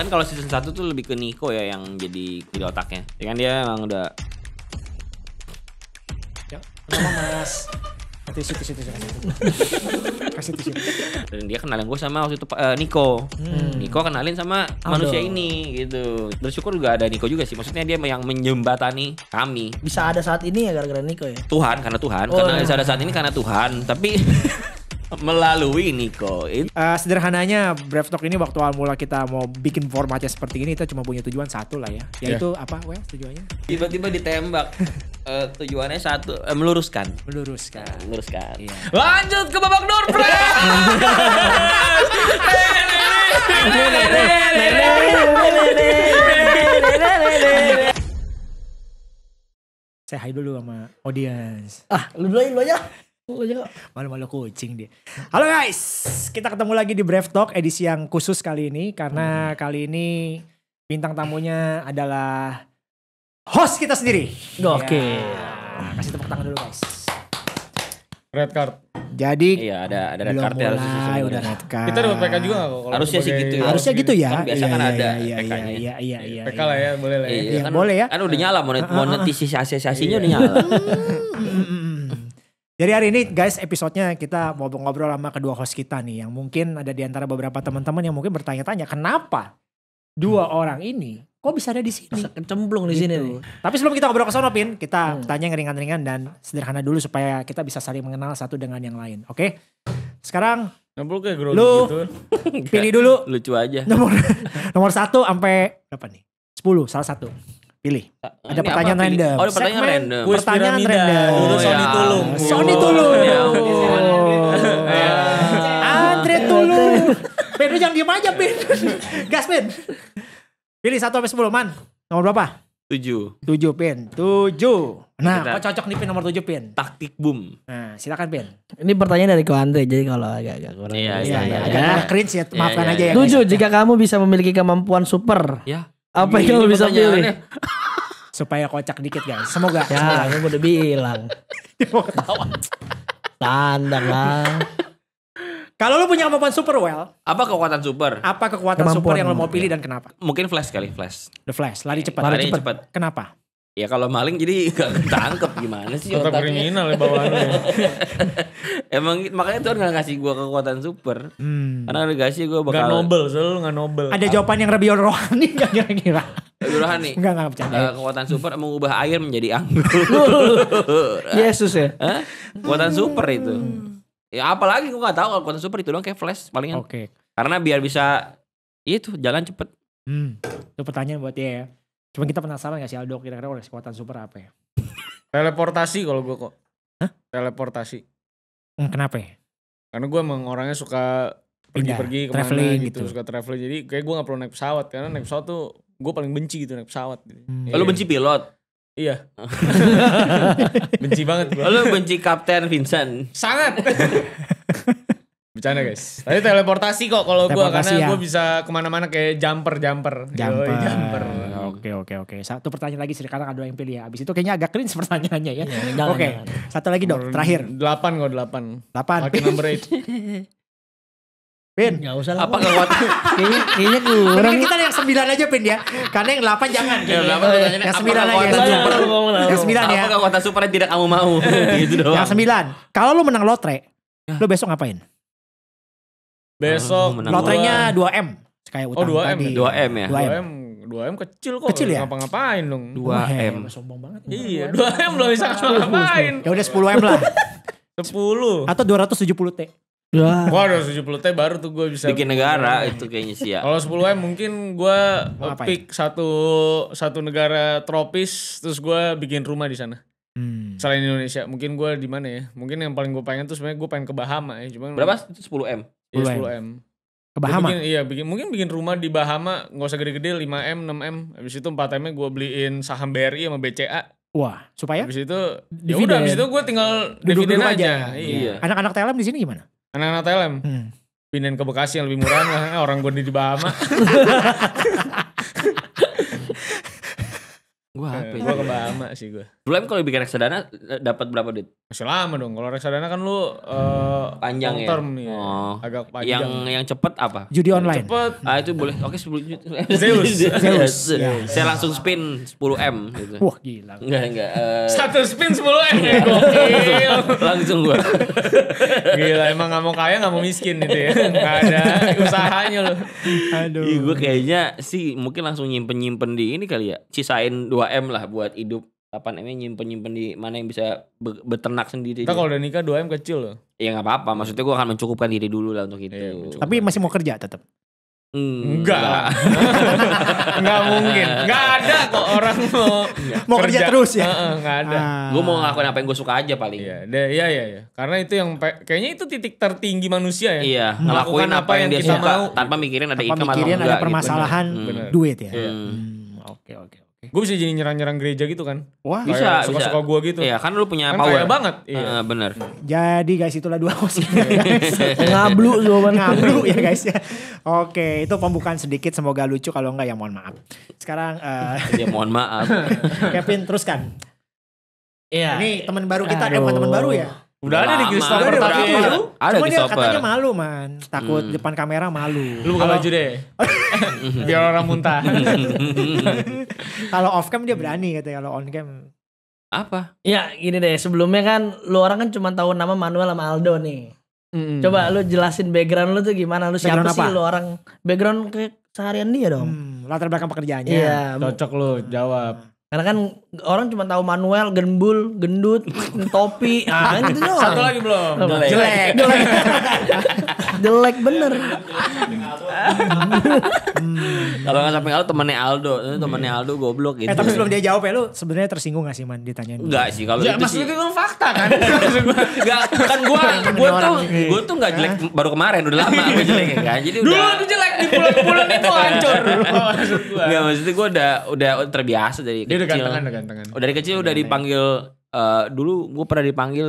kan kalau season 1 tuh lebih ke Nico ya yang jadi kiri otaknya ya kan dia emang udah ya kenapa mas tisu tisu tisu kasih dan dia kenalin gue sama waktu itu uh, eh, Niko hmm. Niko kenalin sama Aduh. manusia ini gitu bersyukur juga ada Niko juga sih maksudnya dia yang menjembatani kami bisa ada saat ini ya gara-gara Niko ya Tuhan karena Tuhan oh, karena bisa ada saat ini karena Tuhan tapi melalui Niko. Uh, sederhananya Brave Talk ini waktu awal mula kita mau bikin formatnya seperti ini kita cuma punya tujuan satu lah ya, iya. yaitu yeah. apa? Well, tujuannya? Tiba-tiba ditembak. uh, tujuannya satu uh, meluruskan. Meluruskan. Nah, meluruskan. Yeah. Lanjut ke babak door Saya hai dulu sama audience. Ah, lu dulu, lu aja. Oh, iya. Malu-malu kucing dia. Halo guys, kita ketemu lagi di Brave Talk edisi yang khusus kali ini karena hmm. kali ini bintang tamunya adalah host kita sendiri. Oke. Ya. Kasih tepuk tangan dulu guys. Red card. Jadi iya ada ada red card ya harus udah red card. Kita dapat PK juga kok? Harusnya sih gitu ya. Harusnya gitu ya. Kan biasa iya, kan iya, ada iya, iya PK-nya. Iya iya iya. PK lah ya, boleh lah ya. Iya, iya, kan, boleh ya. Kan udah nyala monetisasi monetisasinya udah nyala. Jadi hari ini guys episodenya kita mau ngobrol sama kedua host kita nih yang mungkin ada di antara beberapa teman-teman yang mungkin bertanya-tanya kenapa dua hmm. orang ini kok bisa ada di sini? Bisa di gitu. sini. Nih. Tapi sebelum kita ngobrol ke sono Pin, kita hmm. tanya yang ringan-ringan dan sederhana dulu supaya kita bisa saling mengenal satu dengan yang lain. Oke. Okay? Sekarang Nempel kayak grogi lu, gitu. pilih dulu. Lucu aja. Nomor nomor satu sampai berapa nih? 10 salah satu. Pilih. Ada pertanyaan apa? random. Oh, ada pertanyaan Segment, random. Kuis Pertanyaan Piramida. random. Oh, oh, Sony ya. Tulung. Sony oh, Tulung. Ya ya. Andre Tulung. Ben jangan diem aja Ben. Gas Ben. Pilih 1 sampai 10 man. Nomor berapa? 7. 7 Ben. 7. Nah, Kita. kok cocok nih Pin nomor 7 Pin? Taktik boom. Nah, silakan Pin. Ini pertanyaan dari Ko Andre jadi kalau agak-agak kurang. Iya, iya, iya, iya. Agak, agak cringe ya, iya, maafkan iya, iya, aja ya. 7. Iya. Jika kamu bisa memiliki kemampuan super. Ya apa yang lo bisa pilih? Supaya kocak dikit guys. Semoga. Ya, gue udah bilang. Dia mau ketawa. tanda lah. Kalau lo punya kemampuan super well. Apa kekuatan super? Apa kekuatan super yang lo mau pilih ya. dan kenapa? Mungkin flash kali, flash. The flash, lari eh, cepat. Lari, lari cepat. Kenapa? Ya kalau maling jadi gak ketangkep gimana sih Tetap otaknya. kriminal ya bawaannya. Emang gitu, makanya Tuhan gak ngasih gue kekuatan super. Hmm. Karena gak kasih gue bakal. Gak nobel, selalu gak nobel. Ada jawaban yang lebih rohani gak kira-kira? Lebih rohani? Enggak, Gak percaya Uh, eh, kekuatan super mengubah air menjadi anggur. Yesus ya? Hah? Kekuatan super hmm. itu. Ya apalagi gue gak tahu kalau kekuatan super itu doang kayak flash palingan. Oke. Okay. Karena biar bisa ya itu jalan cepet. Hmm. Itu pertanyaan buat dia ya. Cuma kita penasaran gak sih Aldo kira-kira oleh kekuatan super apa ya? Teleportasi kalau gue kok. Hah? Teleportasi. Hmm, kenapa ya? Karena gue emang orangnya suka pergi-pergi iya, kemana traveling gitu. gitu. Suka traveling. Jadi kayak gue gak perlu naik pesawat. Karena hmm. naik pesawat tuh gue paling benci gitu naik pesawat. Gitu. Hmm. Lu benci pilot? Iya. benci banget gue. Lu benci Kapten Vincent? Sangat. Bercanda hmm. guys. Tapi teleportasi kok kalau gue karena ya. gue bisa kemana-mana kayak jumper jumper. Jumper. Yoi, jumper. Oke oke oke. Satu pertanyaan lagi sekarang ada yang pilih ya. Abis itu kayaknya agak cringe pertanyaannya ya. ya oke. Okay. Satu lagi dong. Terakhir. Delapan kok delapan. Delapan. Lucky number eight. Pin. Gak usah lah. Apa gak kuat? kayaknya gue. Tapi kita yang sembilan aja Pin ya. Karena yang delapan jangan. Ya, delapan eh, yang sembilan aja. Ya. Yang sembilan ya. Apa kekuatan super yang tidak kamu mau? gitu doang. Yang sembilan. Kalau lu menang lotre, ya. lu besok ngapain? Besok. Oh, Lotrenya 2M. Kayak utang oh, 2M. Tadi. 2M ya? 2M. 2M. 2M kecil kok. Kecil ya? Ngapa-ngapain dong. 2M. Sombong banget. Iya, 2M lo bisa ngapa-ngapain. Ya udah 10M lah. 10. Atau 270T. Wah. Waduh 70 T baru tuh gue bisa bikin negara itu kayaknya sih ya. Kalau 10 M mungkin gue pick satu satu negara tropis terus gue bikin rumah di sana. Hmm. Selain Indonesia, mungkin gue di mana ya? Mungkin yang paling gue pengen tuh sebenarnya gue pengen ke Bahama ya, cuman berapa? 10 M. Iya 10 m. Ke Bahama. Bikin, iya bikin mungkin bikin rumah di Bahama nggak usah gede-gede 5 m 6 m. Habis itu 4 m gue beliin saham BRI sama BCA. Wah, supaya? Habis itu ya udah habis itu gue tinggal Duduk dividen aja. aja. Iya. iya. Anak-anak TLM di sini gimana? Anak-anak TLM. Hmm. Pindahin ke Bekasi yang lebih murah lah. Orang gue di Bahama. gue eh, apa ya? Gue ke Bahama sih gue. Lu em kalau bikin reksadana eh, dapat berapa duit? Masih lama dong. Kalau reksadana kan lu uh, panjang long ya? term ya. ya. Oh. Agak panjang. Yang yang cepet apa? Judi online. Cepet. Ah itu boleh. Oke okay, 10 juta. Zeus. Zeus. Yeah. Saya langsung spin 10 M gitu. Wah gila. Enggak enggak. Uh... Eh. Satu spin 10 M ya, gokil. langsung gua. gila emang enggak mau kaya enggak mau miskin gitu ya. Enggak ada usahanya lu. Aduh. Ih, gua kayaknya sih mungkin langsung nyimpen-nyimpen di ini kali ya. Sisain 2 M lah buat hidup apa namanya nyimpen nyimpen di mana yang bisa be beternak sendiri. Kita kalau udah nikah dua m kecil loh. Iya nggak apa-apa. Maksudnya gue akan mencukupkan diri dulu lah untuk iya, itu. Iya, Tapi masih mau kerja tetap. Hmm, enggak. Enggak mungkin. Enggak ada kok orang mau mau kerja, kerja terus ya. Enggak ada. Ah. Gue mau ngelakuin apa yang gue suka aja paling. Iya, iya iya iya. Karena itu yang kayaknya itu titik tertinggi manusia ya. Iya, ngelakuin apa, yang, yang dia kita suka mau tanpa mikirin ada tanpa income mikirin atau enggak. ada gitu. permasalahan gitu. duit ya. Hmm. Iya. Hmm, oke oke. Gue bisa jadi nyerang-nyerang gereja gitu kan? Wah, bisa, suka-suka gue gitu. Iya, kan lu punya kan power. banget. Eh, iya, uh, bener. Hmm. Jadi guys, itulah dua host. Ngablu jawaban ngablu ya iya. guys ya. Oke, itu pembukaan sedikit semoga lucu kalau enggak ya mohon maaf. Sekarang uh, ya mohon maaf. Kevin teruskan. Iya. Ini teman baru kita, eh, Aduh. eh bukan teman baru ya Udah ada di Kristal udah tapi ada, ya? ada Cuma dia katanya malu man Takut hmm. depan kamera malu Lu buka baju deh Biar orang muntah Kalau off cam dia berani katanya Kalau on cam Apa? Ya gini deh sebelumnya kan Lu orang kan cuma tahu nama Manuel sama Aldo nih Hmm. Coba lu jelasin background lu tuh gimana? Lu siapa background sih apa? lu orang? Background ke seharian dia dong. Hmm, latar belakang pekerjaannya. Iya. Cocok lu jawab. Karena kan orang cuma tahu Manuel, gendul, gendut, topi, ah kan gitu doang. Satu lagi belum. Jelek. Jelek. Jelek, Jelek bener. Kalau nggak samping Aldo temennya Aldo, hmm. temennya Aldo goblok eh, gitu. Eh, tapi sebelum dia jawab ya lu sebenarnya tersinggung gak sih man ditanyain? Enggak sih kalau ya, itu sih. Maksudnya fakta kan. Enggak kan gua gua tuh gua tuh enggak jelek baru kemarin udah lama gua jelek kan. Jadi udah Dulu tuh jelek di bulan-bulan itu hancur. Enggak oh, maksudnya gua udah udah terbiasa dari udah iya, kecil. Gantengan, udah gantengan. Oh, dari kecil udah, ya. dipanggil uh, dulu gue pernah dipanggil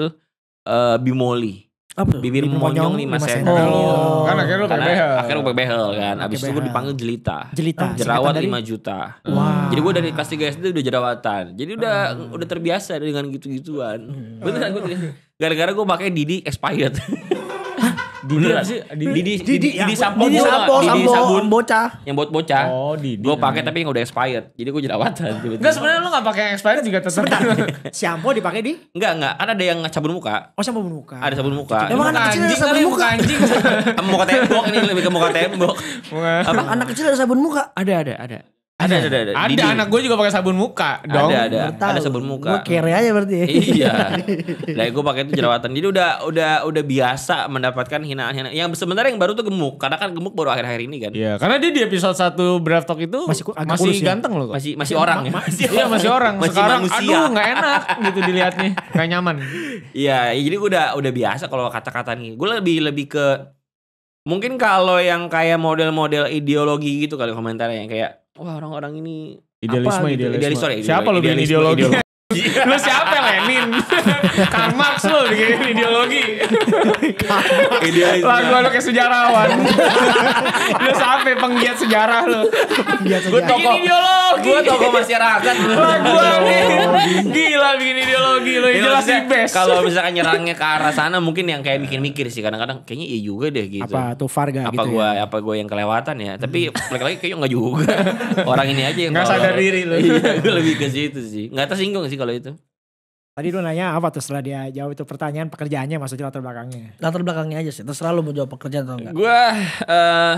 uh, Bimoli. Apa Bibir monyong, nih mas cm. Oh. Kan akhirnya lu pakai behel. Akhirnya pakai behel kan. Abis itu gue dipanggil jelita. Jelita. Oh, jerawat dari... juta. Wow. Jadi gue dari kelas tiga SD udah jerawatan. Jadi udah hmm. udah terbiasa dengan gitu-gituan. Hmm. Beneran gue. Gara-gara gue pakai Didi expired. Didi sih? Didi Didi Didi, Didi, Didi sampo Didi sampo, sampo, Didi sabun bocah. Yang buat bocah. Oh, Didi. Gue pakai tapi yang udah expired. Jadi gue jerawatan. Enggak sebenarnya lu enggak pakai yang expired juga tetap. Sampo dipakai di? Enggak, enggak. Kan ada yang sabun muka. Oh, sabun muka. Ada sabun muka. Emang anak kecil ada sabun muka anjing. Muka tembok ini lebih ke muka tembok. Apa anak kecil ada sabun muka? Ada, ada, ada. Iya. Ada, ada, ada. Ada, ada anak gue juga pakai sabun muka dong. Ada, ada. Ada sabun muka. Gue kere aja berarti. iya. Lah gue pakai itu jerawatan. Jadi udah udah udah biasa mendapatkan hinaan-hinaan. Yang sebenarnya yang baru tuh gemuk. Karena kan gemuk baru akhir-akhir ini kan. Iya, karena dia di episode 1 Draft Talk itu masih masih ya? ganteng ya? loh Masih, Masih masih orang ya. Masih iya, masih orang. Masih Sekarang manusia. aduh nggak enak gitu dilihatnya. Kayak nyaman. Iya, jadi gue udah udah biasa kalau kata-kata nih. Gue lebih lebih ke Mungkin kalau yang kayak model-model ideologi gitu kali komentarnya yang kayak wah orang-orang ini idealisme, apa, idealisme. Gitu, idealisme. sorry, siapa lu bikin ideologi Iya. lu siapa Lenin? Karl Marx lu bikin ideologi. lagu-lagu lu kayak sejarawan. lu sampai penggiat sejarah lu? Penggiat toko ideologi. Gua toko masyarakat. lagu gua gila bikin ideologi lu jelas di best. Kalau misalkan nyerangnya ke arah sana mungkin yang kayak bikin mikir sih kadang-kadang kayaknya iya juga deh gitu. Apa tuh Farga apa gitu Gua, ya? Apa gua yang kelewatan ya? Tapi lagi-lagi kayaknya enggak juga. Orang ini aja yang enggak sadar diri lu. Iya, lebih ke situ sih. Enggak tersinggung sih kalau itu. Tadi lu nanya apa tuh setelah dia jawab itu pertanyaan pekerjaannya maksudnya latar belakangnya. Latar belakangnya aja sih. Terserah lu mau jawab pekerjaan atau enggak. Gua uh,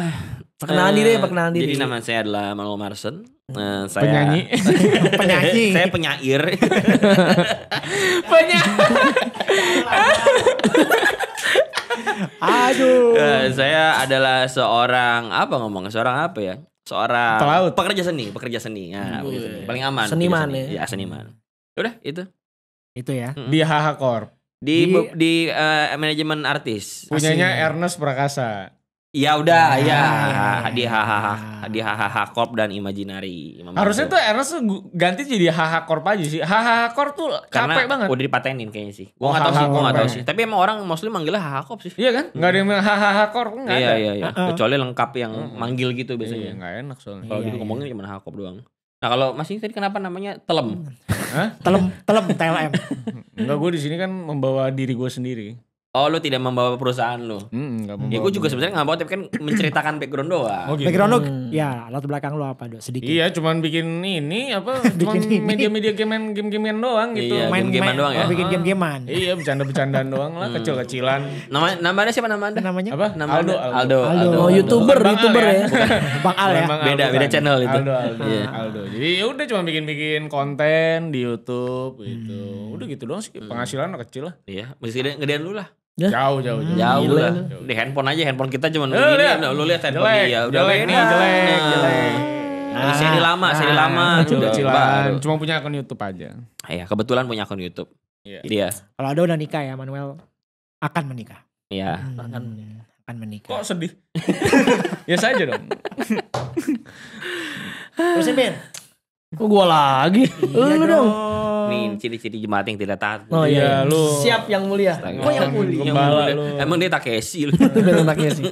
perkenalan uh, diri ya perkenalan diri. Jadi nama saya adalah Manuel Marsen. Uh, hmm. eh, saya penyanyi. penyanyi. saya penyair. penyair. Aduh. Uh, saya adalah seorang apa ngomong seorang apa ya? Seorang pekerja seni, pekerja seni. Ya, pekerja seni. Paling aman. Seniman seni. ya. Ya, seniman Udah itu. Itu ya. Mm -mm. Di HH Corp. Di di, di uh, manajemen artis. Punyanya Asli. Ernest Prakasa. Ya udah, ah, ya di hahaha, di HH Corp dan Imaginary. Harusnya tuh Ernest ganti jadi HH Corp aja sih. HH Corp tuh Karena capek banget. Udah dipatenin kayaknya sih. Gua nggak oh, tahu sih, gua nggak tahu sih. Tapi emang orang mostly manggilnya HH Corp sih. Iya kan? Enggak ada yang bilang Corp nggak iya, Iya iya Kecuali lengkap yang manggil gitu biasanya. Iya, enak soalnya. Kalau gitu ngomongin cuma HH Corp doang. Nah kalau Mas ini tadi kenapa namanya telem? Hah? telem, telem, TLM. Enggak, gue di sini kan membawa diri gue sendiri. Oh lu tidak membawa perusahaan lu? Hmm, gak ya, membawa ya gue juga sebenarnya nggak bawa tapi kan menceritakan background doang. Oh, gitu. Background lu hmm. ya latar belakang lu apa do sedikit. Iya cuman bikin ini apa bikin cuman media-media game game-gamean doang iya, gitu. Iya, main game main, doang ya. Oh, bikin ah. game-gamean. iya bercanda-bercandaan doang lah hmm. kecil-kecilan. Nama namanya siapa nama Anda? Namanya apa? Nama Aldo, Aldo. Aldo. Aldo. Aldo. Oh, YouTuber, Bang YouTuber ya? Ya? ya. Bang Al ya. Beda beda channel itu. Aldo Aldo. Iya. Aldo. Jadi ya udah cuma bikin-bikin konten di YouTube gitu. Hmm. Udah gitu doang sih penghasilan kecil lah. Iya, mesti gedean lu lah. Ya? Jauh, jauh, jauh. Jauh, jauh lah. Jauh. Di handphone aja, handphone kita cuma eh, lu lihat, lu lihat handphone jelek, dia. Udah jelek, nih, jelek, nah. jelek. Nah, nah, seri lama, nah, seri ah, lama. Udah cilan, cuma punya akun YouTube aja. Iya, kebetulan punya akun YouTube. Iya. Dia. Kalau ada udah nikah ya, Manuel akan menikah. Iya. Hmm. Akan menikah. Akan menikah. Kok sedih? ya saja dong. Terus Min. Kok gua lagi? Iya lu dong. dong nih oh. ciri-ciri jemaat yang tidak taat. Oh iya, iya lu. Siap yang mulia. Kok yang mulia? Yang mulia. Emang dia Takeshi lu. Itu benar Takeshi.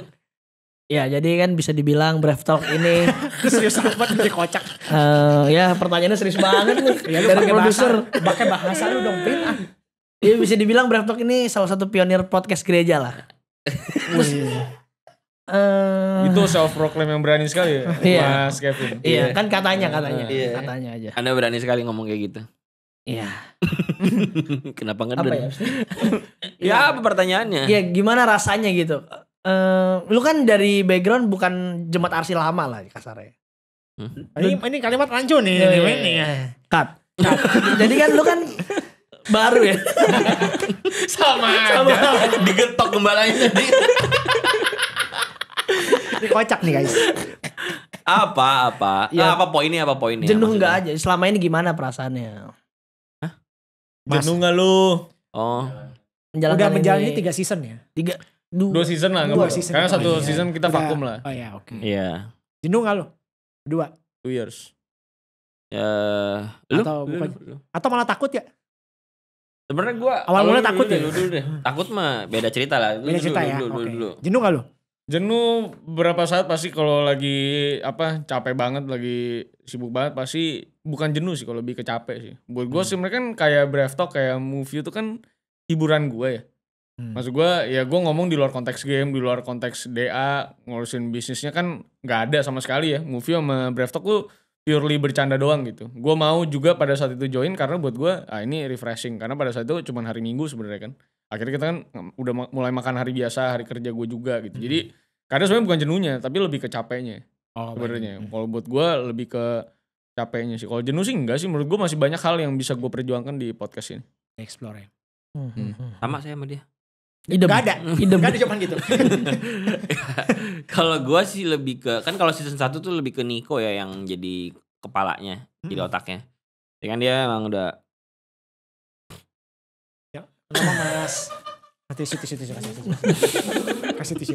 Ya, jadi kan bisa dibilang Brave Talk ini serius banget, jadi kocak. Uh, ya, pertanyaannya serius banget nih. Ya, dari produser pakai bahasa lu dong, Pin. Ah. Iya, bisa dibilang Brave Talk ini salah satu pionir podcast gereja lah. Terus, Uh, eh. itu self proclaim yang berani sekali ya, iya. Mas Kevin. Iya, iya, kan katanya katanya, iya. katanya aja. Anda berani sekali ngomong kayak gitu. Iya. Kenapa nggak Apa ya? Iya. ya, apa pertanyaannya? Ya gimana rasanya gitu? Uh, lu kan dari background bukan jemaat arsi lama lah kasarnya. Hmm. Ini, ini kalimat rancu nih, iya, iya, Ya, ini, ini. Cut. Cut. Jadi kan lu kan baru ya. sama, sama aja. Digetok gembalanya tadi. ini kocak nih guys. Apa apa? Ya. Apa poinnya apa poinnya? Jenuh nggak aja. Selama ini gimana perasaannya? Jenuh gak lu? Oh. Menjalankan Udah menjalani tiga season ya? Tiga, du dua season lah. Dua season. Karena satu iya. season kita vakum lah. Oh ya oke. Okay. Iya. Yeah. Jenuh gak lu? Dua. Two years. Ya, uh, lu? Atau, lu, bukan, lu, atau malah takut ya? Sebenernya gue awal mulanya takut ya. Dulu, dulu, dulu, takut mah beda cerita lah. Beda cerita dulu, ya. Dulu, dulu, dulu. Jenuh gak lu? jenuh berapa saat pasti kalau lagi apa capek banget lagi sibuk banget pasti bukan jenuh sih kalau lebih ke capek sih buat gue hmm. sih mereka kan kayak Brave Talk kayak movie itu kan hiburan gue ya hmm. maksud gue ya gue ngomong di luar konteks game di luar konteks DA ngurusin bisnisnya kan nggak ada sama sekali ya movie sama Brave Talk tuh purely bercanda doang gitu gue mau juga pada saat itu join karena buat gue ah ini refreshing karena pada saat itu cuma hari minggu sebenarnya kan akhirnya kita kan udah mulai makan hari biasa hari kerja gue juga gitu hmm. jadi kadang sebenarnya bukan jenuhnya tapi lebih ke capeknya oh, sebenarnya hmm. kalau buat gue lebih ke capeknya sih kalau jenuh sih enggak sih menurut gue masih banyak hal yang bisa gue perjuangkan di podcast ini explore ya hmm. Hmm. hmm. hmm. sama saya sama dia Idem. Gak ada, Idem. gak ada jawaban gitu. kalau gue sih lebih ke, kan kalau season 1 tuh lebih ke Niko ya yang jadi kepalanya, hmm. jadi otaknya. Ya kan dia emang udah nama mas tisu tisu tisu kasih tisu kasih tisu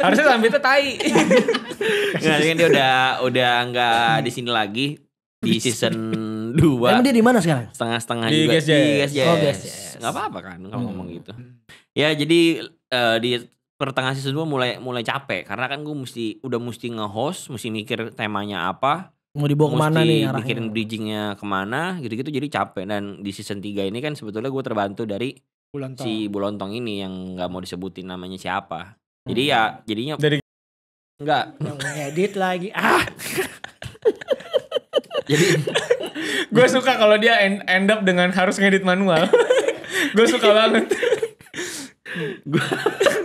harusnya sambil itu tai nah, kan dia udah udah nggak di sini lagi di season dua emang dia di mana sekarang setengah setengah di juga di guys yes. oh, guess yes. nggak apa apa kan kalau hmm. ngomong gitu ya jadi uh, di pertengahan season dua mulai mulai capek karena kan gue mesti udah mesti nge-host mesti mikir temanya apa mau dibawa ke mesti nih arahnya. mikirin bridgingnya kemana gitu-gitu jadi capek dan di season 3 ini kan sebetulnya gue terbantu dari Bulontong. si Bulontong ini yang nggak mau disebutin namanya siapa. Jadi hmm. ya jadinya dari nggak edit lagi ah. Jadi gue suka kalau dia end, end up dengan harus ngedit manual. gue suka banget. gua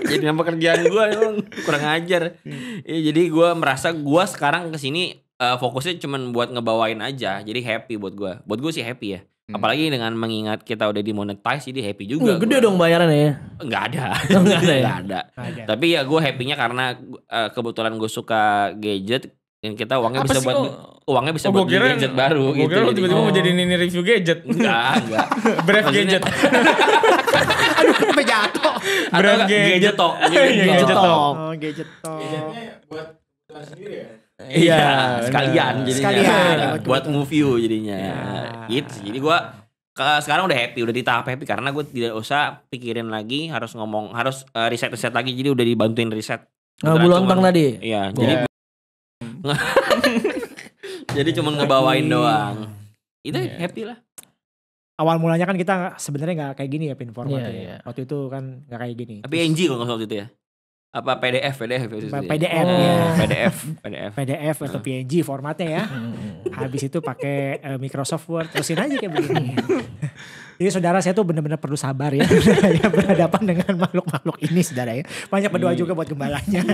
jadi nama kerjaan gue emang kurang ajar. Ya, jadi gue merasa gue sekarang kesini uh, fokusnya cuman buat ngebawain aja. Jadi happy buat gue. Buat gue sih happy ya. Hmm. Apalagi dengan mengingat kita udah dimonetize jadi happy juga. gede gua. dong bayarannya ya? Enggak ada. Enggak ada. Enggak ya? ada. Tapi ya gue happy-nya karena uh, kebetulan gue suka gadget dan kita uangnya Apa bisa buat lo? uangnya bisa oh, buat kira, gadget baru gua gitu. Gue tiba-tiba oh. mau jadi ini review gadget. Enggak, enggak. Brave gadget. Aduh, sampai jatuh. Brave gadget. Gadget tok. Gadget tok. Oh, gadget tok. Gadgetnya buat sendiri ya? Iya, iya, sekalian jadi sekalian iya, iya, buat movie you jadinya. Yeah. Gitu. Jadi gua ke, sekarang udah happy, udah di tahap happy karena gue tidak usah pikirin lagi harus ngomong, harus uh, riset-riset lagi. Jadi udah dibantuin riset. Nah, bulan lontong tadi. Iya, jadi hmm. Jadi cuman ngebawain hmm. doang. Itu yeah. happy lah. Awal mulanya kan kita sebenarnya nggak kayak gini ya pin format Yeah, yeah. Waktu itu kan nggak kayak gini. Tapi NG kalau nggak waktu itu ya apa PDF PDF PDF oh. ya. PDF PDF PDF atau eh. PNG formatnya ya habis itu pakai eh, Microsoft Word terusin aja kayak begini jadi saudara saya tuh benar-benar perlu sabar ya. ya berhadapan dengan makhluk-makhluk ini saudara ya banyak berdoa hmm. juga buat gembalanya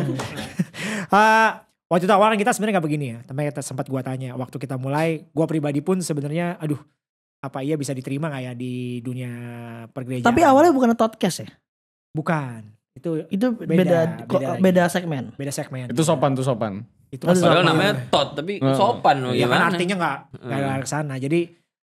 uh, waktu itu awalnya kita sebenarnya nggak begini ya tapi kita sempat gua tanya waktu kita mulai gua pribadi pun sebenarnya aduh apa iya bisa diterima gak ya di dunia pergerejaan tapi awalnya bukan podcast ya bukan itu itu beda beda, beda, beda segmen. Beda segmen. Itu sopan tuh sopan. Itu oh, padahal namanya tot tapi uh, sopan loh ya kan artinya nggak nggak uh. ke sana. Jadi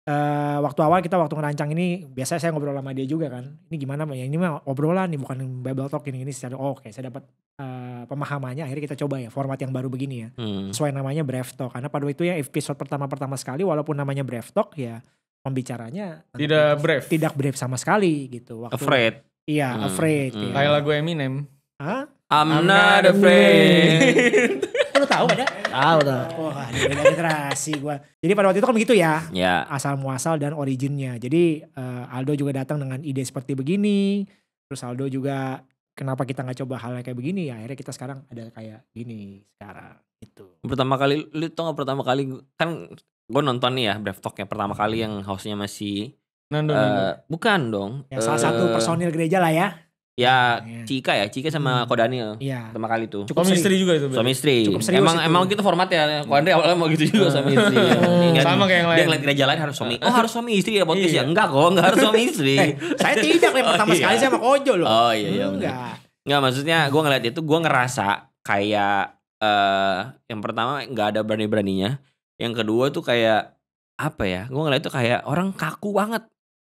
uh, waktu awal kita waktu ngerancang ini biasanya saya ngobrol sama dia juga kan ini gimana ya ini mah obrolan nih bukan bible talk ini ini secara oh, oke okay. saya dapat uh, pemahamannya akhirnya kita coba ya format yang baru begini ya hmm. sesuai namanya brave talk karena pada waktu itu ya episode pertama pertama sekali walaupun namanya brave talk ya pembicaranya tidak brave tidak brave sama sekali gitu waktu afraid Iya, hmm. afraid. Hmm. Ya. Kayak lagu Eminem. Hah? I'm, I'm not, not afraid. afraid. Lu tahu ada? Tahu tahu. Wah, beda generasi gua. Jadi pada waktu itu kan begitu ya. Yeah. Asal muasal dan originnya. Jadi uh, Aldo juga datang dengan ide seperti begini. Terus Aldo juga kenapa kita nggak coba halnya kayak begini ya akhirnya kita sekarang ada kayak gini sekarang itu. pertama kali lu tau gak pertama kali kan gue nonton nih ya Brave Talk yang pertama kali yang hostnya masih Nando, uh, Nando. Bukan dong. Ya, salah uh, satu eh, personil gereja lah ya. Ya, iya. Cika ya, Cika sama hmm. Daniel Iya. Pertama kali itu Cukup suami istri juga itu. Suami istri. emang itu. emang gitu formatnya. ya. Andre awalnya mau gitu juga suami istri. Ya. Ingat, sama kayak yang lain. Dia ngeliat gereja lain harus suami. Eh, oh, harus suami istri ya podcast iya. ya. Enggak kok, enggak harus suami istri. hey, saya tidak yang oh, pertama oh, iya. sekali sama Kojo loh. Oh iya iya. enggak. Enggak maksudnya gue ngeliat itu gue ngerasa kayak eh uh, yang pertama nggak ada berani-beraninya. Yang kedua tuh kayak apa ya? Gue ngeliat itu kayak orang kaku banget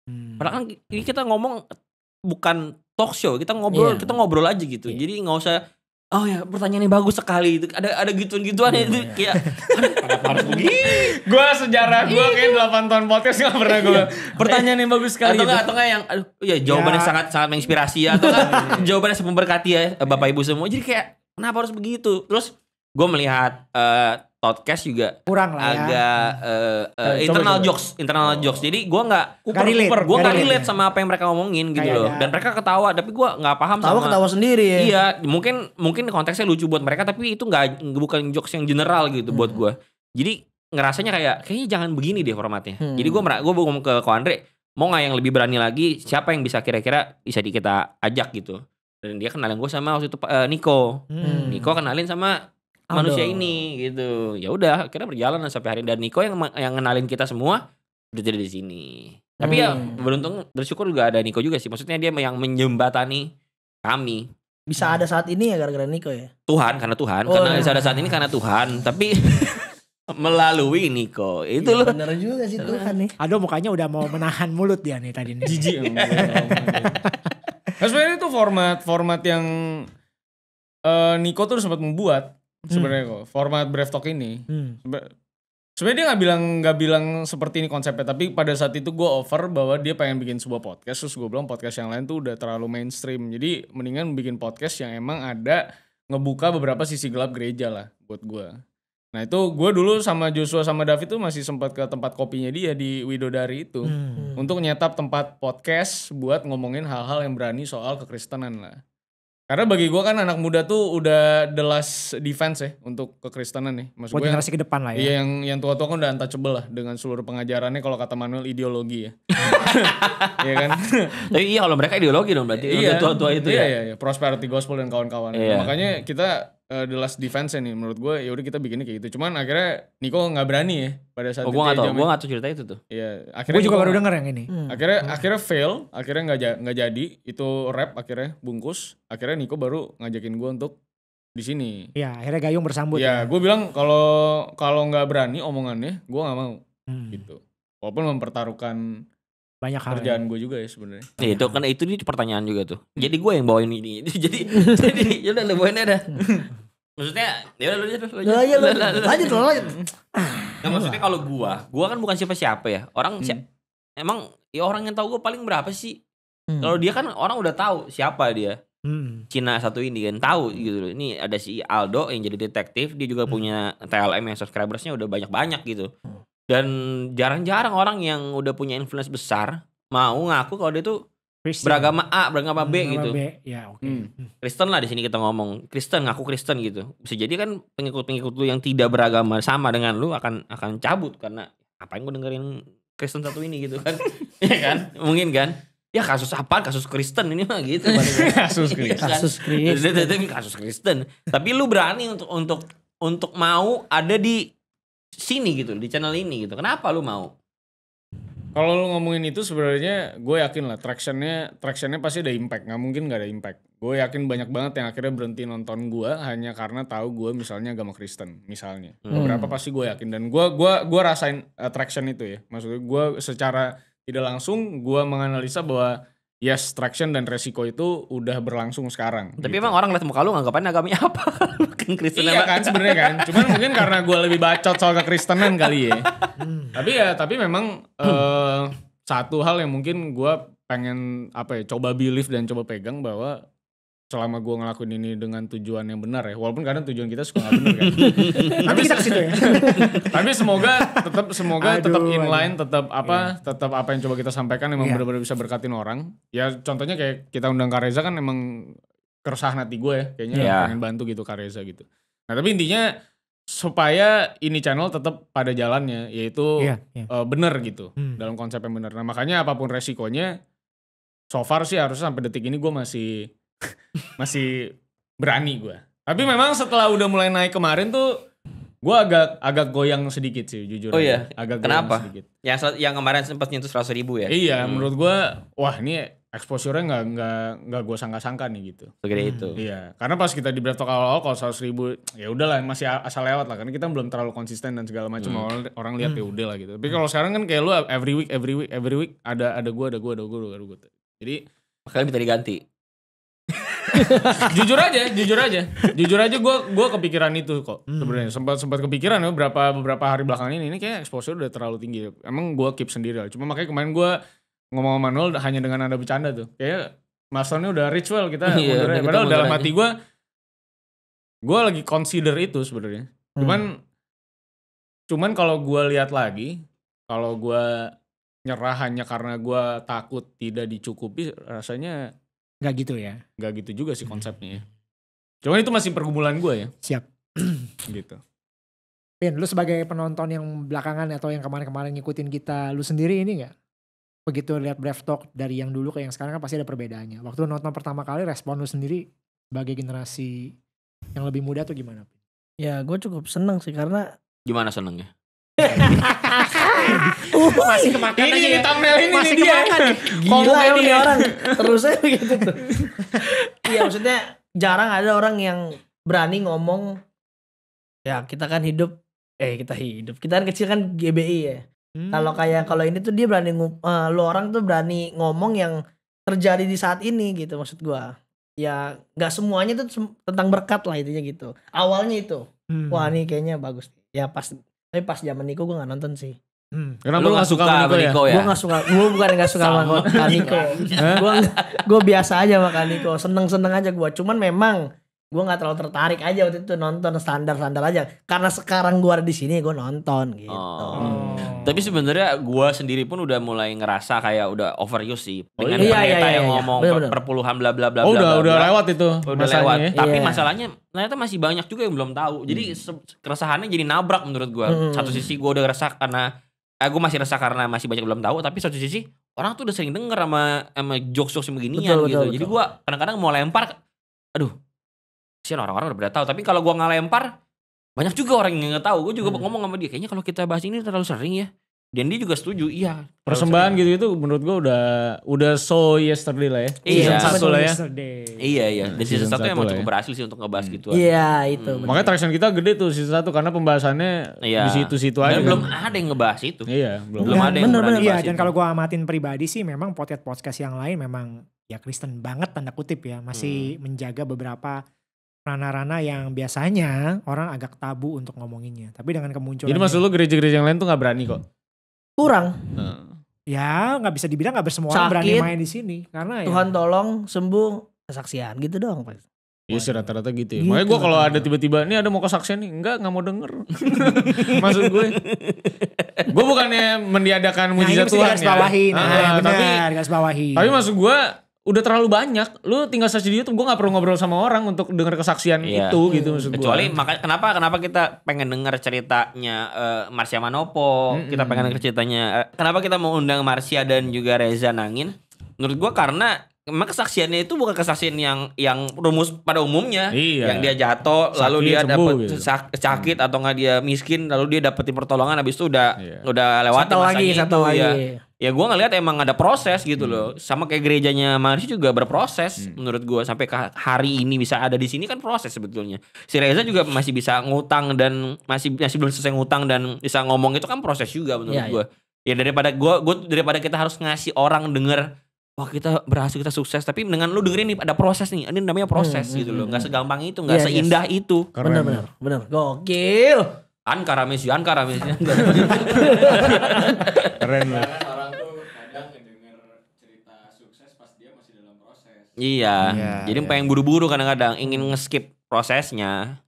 Hmm. Padahal kan ini kita ngomong bukan talk show, kita ngobrol, yeah. kita ngobrol aja gitu. Yeah. Jadi nggak usah Oh ya, pertanyaan ini bagus sekali itu. Ada ada gituan-gituan ya, itu ya kayak kenapa harus begini? gua sejarah gue iya. kayak 8 tahun podcast gak pernah gue iya. Pertanyaan yang bagus sekali. Atau enggak gitu. atau enggak yang aduh ya jawabannya ya. sangat sangat menginspirasi ya atau kan jawabannya memberkati ya Bapak Ibu semua. Jadi kayak kenapa harus begitu? Terus gue melihat uh, podcast juga kurang lah ya. agak ya. uh, uh, internal coba, jokes, internal oh. jokes. Jadi gue nggak kuper kuper, gue nggak relate ya. sama apa yang mereka ngomongin gitu Kayaknya. loh. Ya. Dan mereka ketawa, tapi gue nggak paham ketawa sama. ketawa sendiri ya. Iya, mungkin mungkin konteksnya lucu buat mereka, tapi itu nggak bukan jokes yang general gitu hmm. buat gue. Jadi ngerasanya kayak kayaknya jangan begini deh formatnya. Hmm. Jadi gue gue ngomong ke Ko Andre, mau nggak yang lebih berani lagi? Siapa yang bisa kira-kira bisa di kita ajak gitu? Dan dia kenalin gue sama waktu itu uh, Niko. Hmm. Niko kenalin sama Aduh. manusia ini gitu ya udah akhirnya berjalan sampai hari dan Niko yang yang ngenalin kita semua udah jadi di sini tapi ya, hmm. ya beruntung bersyukur juga ada Niko juga sih maksudnya dia yang menjembatani kami bisa hmm. ada saat ini ya gara-gara Niko ya Tuhan karena Tuhan oh, karena iya. bisa ada saat ini karena Tuhan tapi melalui Niko itu ya, loh bener juga sih Tuhan nih aduh mukanya udah mau menahan mulut dia nih tadi nih jijik nah, sebenarnya itu format format yang uh, Niko tuh sempat membuat Hmm. sebenarnya kok. Format Brave Talk ini hmm. sebenarnya dia nggak bilang nggak bilang seperti ini konsepnya, tapi pada saat itu gue over bahwa dia pengen bikin sebuah podcast, terus gue bilang podcast yang lain tuh udah terlalu mainstream, jadi mendingan bikin podcast yang emang ada ngebuka beberapa sisi gelap gereja lah buat gue. Nah itu gue dulu sama Joshua sama David tuh masih sempat ke tempat kopinya dia di Widodari itu hmm. hmm. untuk nyetap tempat podcast buat ngomongin hal-hal yang berani soal kekristenan lah. Karena bagi gue kan anak muda tuh udah the last defense ya untuk kekristenan nih. Maksud Buat gue generasi ke depan lah ya. Iya yang yang tua-tua kan udah untouchable lah dengan seluruh pengajarannya kalau kata Manuel ideologi ya. iya kan? Tapi iya kalau mereka ideologi dong berarti iya, tua-tua itu iya, ya. Iya iya prosperity gospel dan kawan-kawan. Iya. makanya kita uh, the last defense ya nih menurut gue ya udah kita bikinnya kayak gitu cuman akhirnya Niko nggak berani ya pada saat oh, gue nggak tahu. gue nggak tahu cerita itu tuh Iya akhirnya gue juga baru gak, denger yang ini hmm. akhirnya hmm. akhirnya fail akhirnya nggak nggak jadi itu rap akhirnya bungkus akhirnya Niko baru ngajakin gue untuk di sini ya akhirnya Gayung bersambut iya, ya, ya. gue bilang kalau kalau nggak berani omongannya gue nggak mau hmm. gitu walaupun mempertaruhkan banyak hal kerjaan gue juga ya sebenarnya ya, itu kan itu nih pertanyaan juga tuh jadi gue yang bawain ini jadi jadi ya udah lo bawain ada maksudnya ya udah lu aja lu aja iya, lu lanjut lanjut nah maksudnya kalau gue gue kan bukan siapa siapa ya orang hmm. si emang ya orang yang tahu gue paling berapa sih hmm. kalau dia kan orang udah tahu siapa dia hmm. Cina satu ini kan tahu gitu loh ini ada si Aldo yang jadi detektif dia juga hmm. punya TLM yang subscribersnya udah banyak banyak gitu hmm dan jarang-jarang orang yang udah punya influence besar mau ngaku kalau dia tuh Christian. beragama A, beragama B beragama gitu. B. Ya, okay. Hmm. hmm. Kristen lah di sini kita ngomong. Kristen ngaku Kristen gitu. Bisa jadi kan pengikut-pengikut lu yang tidak beragama sama dengan lu akan akan cabut karena apa yang gue dengerin Kristen satu ini gitu kan. ya kan? Mungkin kan? Ya kasus apa? Kasus Kristen ini mah gitu. kasus Kristen. Iya kan? kasus Kristen. kasus Kristen. Tapi lu berani untuk untuk untuk mau ada di sini gitu di channel ini gitu kenapa lu mau kalau lu ngomongin itu sebenarnya gue yakin lah tractionnya tractionnya pasti ada impact nggak mungkin nggak ada impact gue yakin banyak banget yang akhirnya berhenti nonton gue hanya karena tahu gue misalnya agama Kristen misalnya hmm. beberapa pasti gue yakin dan gue gua gua rasain attraction eh, itu ya maksudnya gue secara tidak langsung gue menganalisa bahwa yes ya, traction dan resiko itu udah berlangsung sekarang. Tapi gitu. emang orang lihat muka lu nganggapannya agamanya apa? Mungkin Kristen Iya kan sebenarnya kan. Cuman mungkin karena gue lebih bacot soal kekristenan kali ya. Hmm. tapi ya tapi memang uh, satu hal yang mungkin gue pengen apa ya coba believe dan coba pegang bahwa selama gue ngelakuin ini dengan tujuan yang benar ya walaupun kadang tujuan kita suka nggak benar kan tapi kita kesitu ya tapi semoga tetap semoga tetap inline tetap apa iya. tetap apa yang coba kita sampaikan emang iya. benar-benar bisa berkatin orang ya contohnya kayak kita undang Kareza kan emang keresahan hati gue ya kayaknya iya. pengen bantu gitu Kareza gitu nah tapi intinya supaya ini channel tetap pada jalannya yaitu iya, iya. Uh, benar gitu hmm. dalam konsep yang benar nah makanya apapun resikonya so far sih harusnya sampai detik ini gue masih masih berani gue. Tapi memang setelah udah mulai naik kemarin tuh gue agak agak goyang sedikit sih jujur. Oh iya. Agak Kenapa? goyang sedikit. Yang yang kemarin sempat nyentuh seratus ribu ya? Iya, hmm. menurut gue wah ini exposure-nya nggak nggak nggak gue sangka-sangka nih gitu. Segede hmm. itu. Iya, karena pas kita di draft awal-awal kalau seratus ribu ya udahlah masih asal lewat lah karena kita belum terlalu konsisten dan segala macam hmm. orang orang lihat ya hmm. ya udah lah gitu. Tapi kalau sekarang kan kayak lu every week every week every week ada ada gue ada gue ada gue ada gue. Gitu. Jadi makanya minta diganti jujur aja, jujur aja, jujur aja gue gue kepikiran itu kok hmm. sebenarnya sempat sempat kepikiran ya beberapa beberapa hari belakangan ini ini kayak exposure udah terlalu tinggi. Emang gue keep sendiri lah. Cuma makanya kemarin gue ngomong sama Manuel hanya dengan ada bercanda tuh. Kayak Masonnya udah ritual kita. Iya, udah kita Padahal dalam hati gue, gue lagi consider itu sebenarnya. Hmm. Cuman, cuman kalau gue lihat lagi, kalau gue nyerah hanya karena gue takut tidak dicukupi, rasanya Gak gitu ya? Gak gitu juga sih konsepnya ya. Cuman itu masih pergumulan gue ya. Siap. gitu. Pin, lu sebagai penonton yang belakangan atau yang kemarin-kemarin ngikutin kita, lu sendiri ini gak? Begitu lihat Brave Talk dari yang dulu ke yang sekarang kan pasti ada perbedaannya. Waktu lu nonton pertama kali respon lu sendiri sebagai generasi yang lebih muda tuh gimana? Ya gue cukup seneng sih karena... Gimana senengnya? masih kemakan ini aja ya. thumbnail ini masih dia. kemakan ya. Gila ini orang terus aja ya, gitu tuh iya maksudnya jarang ada orang yang berani ngomong ya kita kan hidup eh kita hidup kita kan kecil kan GBI ya hmm. kalau kayak kalau ini tuh dia berani uh, lo orang tuh berani ngomong yang terjadi di saat ini gitu maksud gua ya nggak semuanya tuh tentang berkat lah intinya gitu awalnya itu hmm. wah ini kayaknya bagus ya pas tapi pas zaman Niko gue nggak nonton sih Hmm. Kenapa lu gak suka, sama Niko ya? ya? Gue gak suka, gue bukan gak suka sama Niko. Ya? gue biasa aja sama Niko, seneng-seneng aja gue. Cuman memang gue gak terlalu tertarik aja waktu itu nonton standar-standar aja. Karena sekarang gue ada di sini, gue nonton gitu. Oh. Hmm. Tapi sebenarnya gue sendiri pun udah mulai ngerasa kayak udah overuse sih oh, dengan oh, iya, iya, iya, yang iya. ngomong iya, iya. perpuluhan bla bla bla. Oh, bla, udah bla, udah lewat itu. Udah lewat. Ya? Tapi iya. masalahnya ternyata masih banyak juga yang belum tahu. Jadi hmm. keresahannya jadi nabrak menurut gue. Hmm. Satu sisi gue udah resah karena Eh, aku masih resah karena masih banyak belum tahu tapi satu sisi orang tuh udah sering denger sama sama jokes jokes beginian gitu betul, jadi gue kadang-kadang mau lempar aduh sih orang-orang udah pada tahu tapi kalau gue nggak lempar banyak juga orang yang nggak tahu gue juga hmm. ngomong sama dia kayaknya kalau kita bahas ini terlalu sering ya dan dia juga setuju iya persembahan gitu itu menurut gue udah udah so yesterday lah ya iya season iya. satu lah ya yesterday. iya iya dan iya, season, season satu emang ya. cukup berhasil sih untuk ngebahas gitu hmm. gitu iya itu hmm. makanya traction kita gede tuh season satu karena pembahasannya iya. di situ situ aja dan belum ada yang ngebahas itu iya belum, belum ada yang bener, bener, iya, dan kalau gue amatin pribadi sih memang podcast podcast yang lain memang ya Kristen banget tanda kutip ya masih hmm. menjaga beberapa ranah-ranah yang biasanya orang agak tabu untuk ngomonginnya. Tapi dengan kemunculan Jadi maksud lu gereja-gereja yang lain tuh gak berani kok? kurang. Hmm. Ya nggak bisa dibilang nggak bersemua orang berani main di sini karena ya. Tuhan tolong sembuh kesaksian gitu dong. Iya sih rata-rata gitu ya. Gitu. Makanya gue kalau ada tiba-tiba ini ada mau kesaksian nih, enggak nggak mau denger. Maksud gue, gue bukannya mendiadakan nah, mujizat ya. nah, Tuhan ya. Bawahi, nah, nah, benar, tapi, bawahi. tapi maksud gue udah terlalu banyak. Lu tinggal search di YouTube, gua nggak perlu ngobrol sama orang untuk dengar kesaksian iya. itu gitu maksud gue. Kecuali makanya kenapa kenapa kita pengen dengar ceritanya uh, eh, Marsha Manopo, hmm, kita pengen denger ceritanya. Uh, kenapa kita mau undang Marsha dan juga Reza Nangin? Menurut gua karena Emang kesaksiannya itu bukan kesaksian yang yang rumus pada umumnya, iya. yang dia jatuh, lalu dia dapat gitu. sakit atau nggak dia miskin, lalu dia dapetin pertolongan, habis itu udah iya. udah lewat satu lagi, itu, satu ya. lagi. Ya, ya gue ngelihat emang ada proses gitu hmm. loh, sama kayak gerejanya Marsi juga berproses hmm. menurut gue sampai ke hari ini bisa ada di sini kan proses sebetulnya. Si Reza juga masih bisa ngutang dan masih masih belum selesai ngutang dan bisa ngomong itu kan proses juga menurut ya, gue. Iya. iya. Ya daripada gue, gue daripada kita harus ngasih orang denger wah kita berhasil kita sukses tapi dengan lu dengerin nih ada proses nih ini namanya proses hmm, hmm gitu hmm, loh nggak hmm. segampang itu nggak yeah, iya. seindah yes. itu benar benar benar gokil Ankara Messi Ankara Messi keren lah iya. iya, jadi yeah. pengen buru-buru kadang-kadang ingin nge skip prosesnya.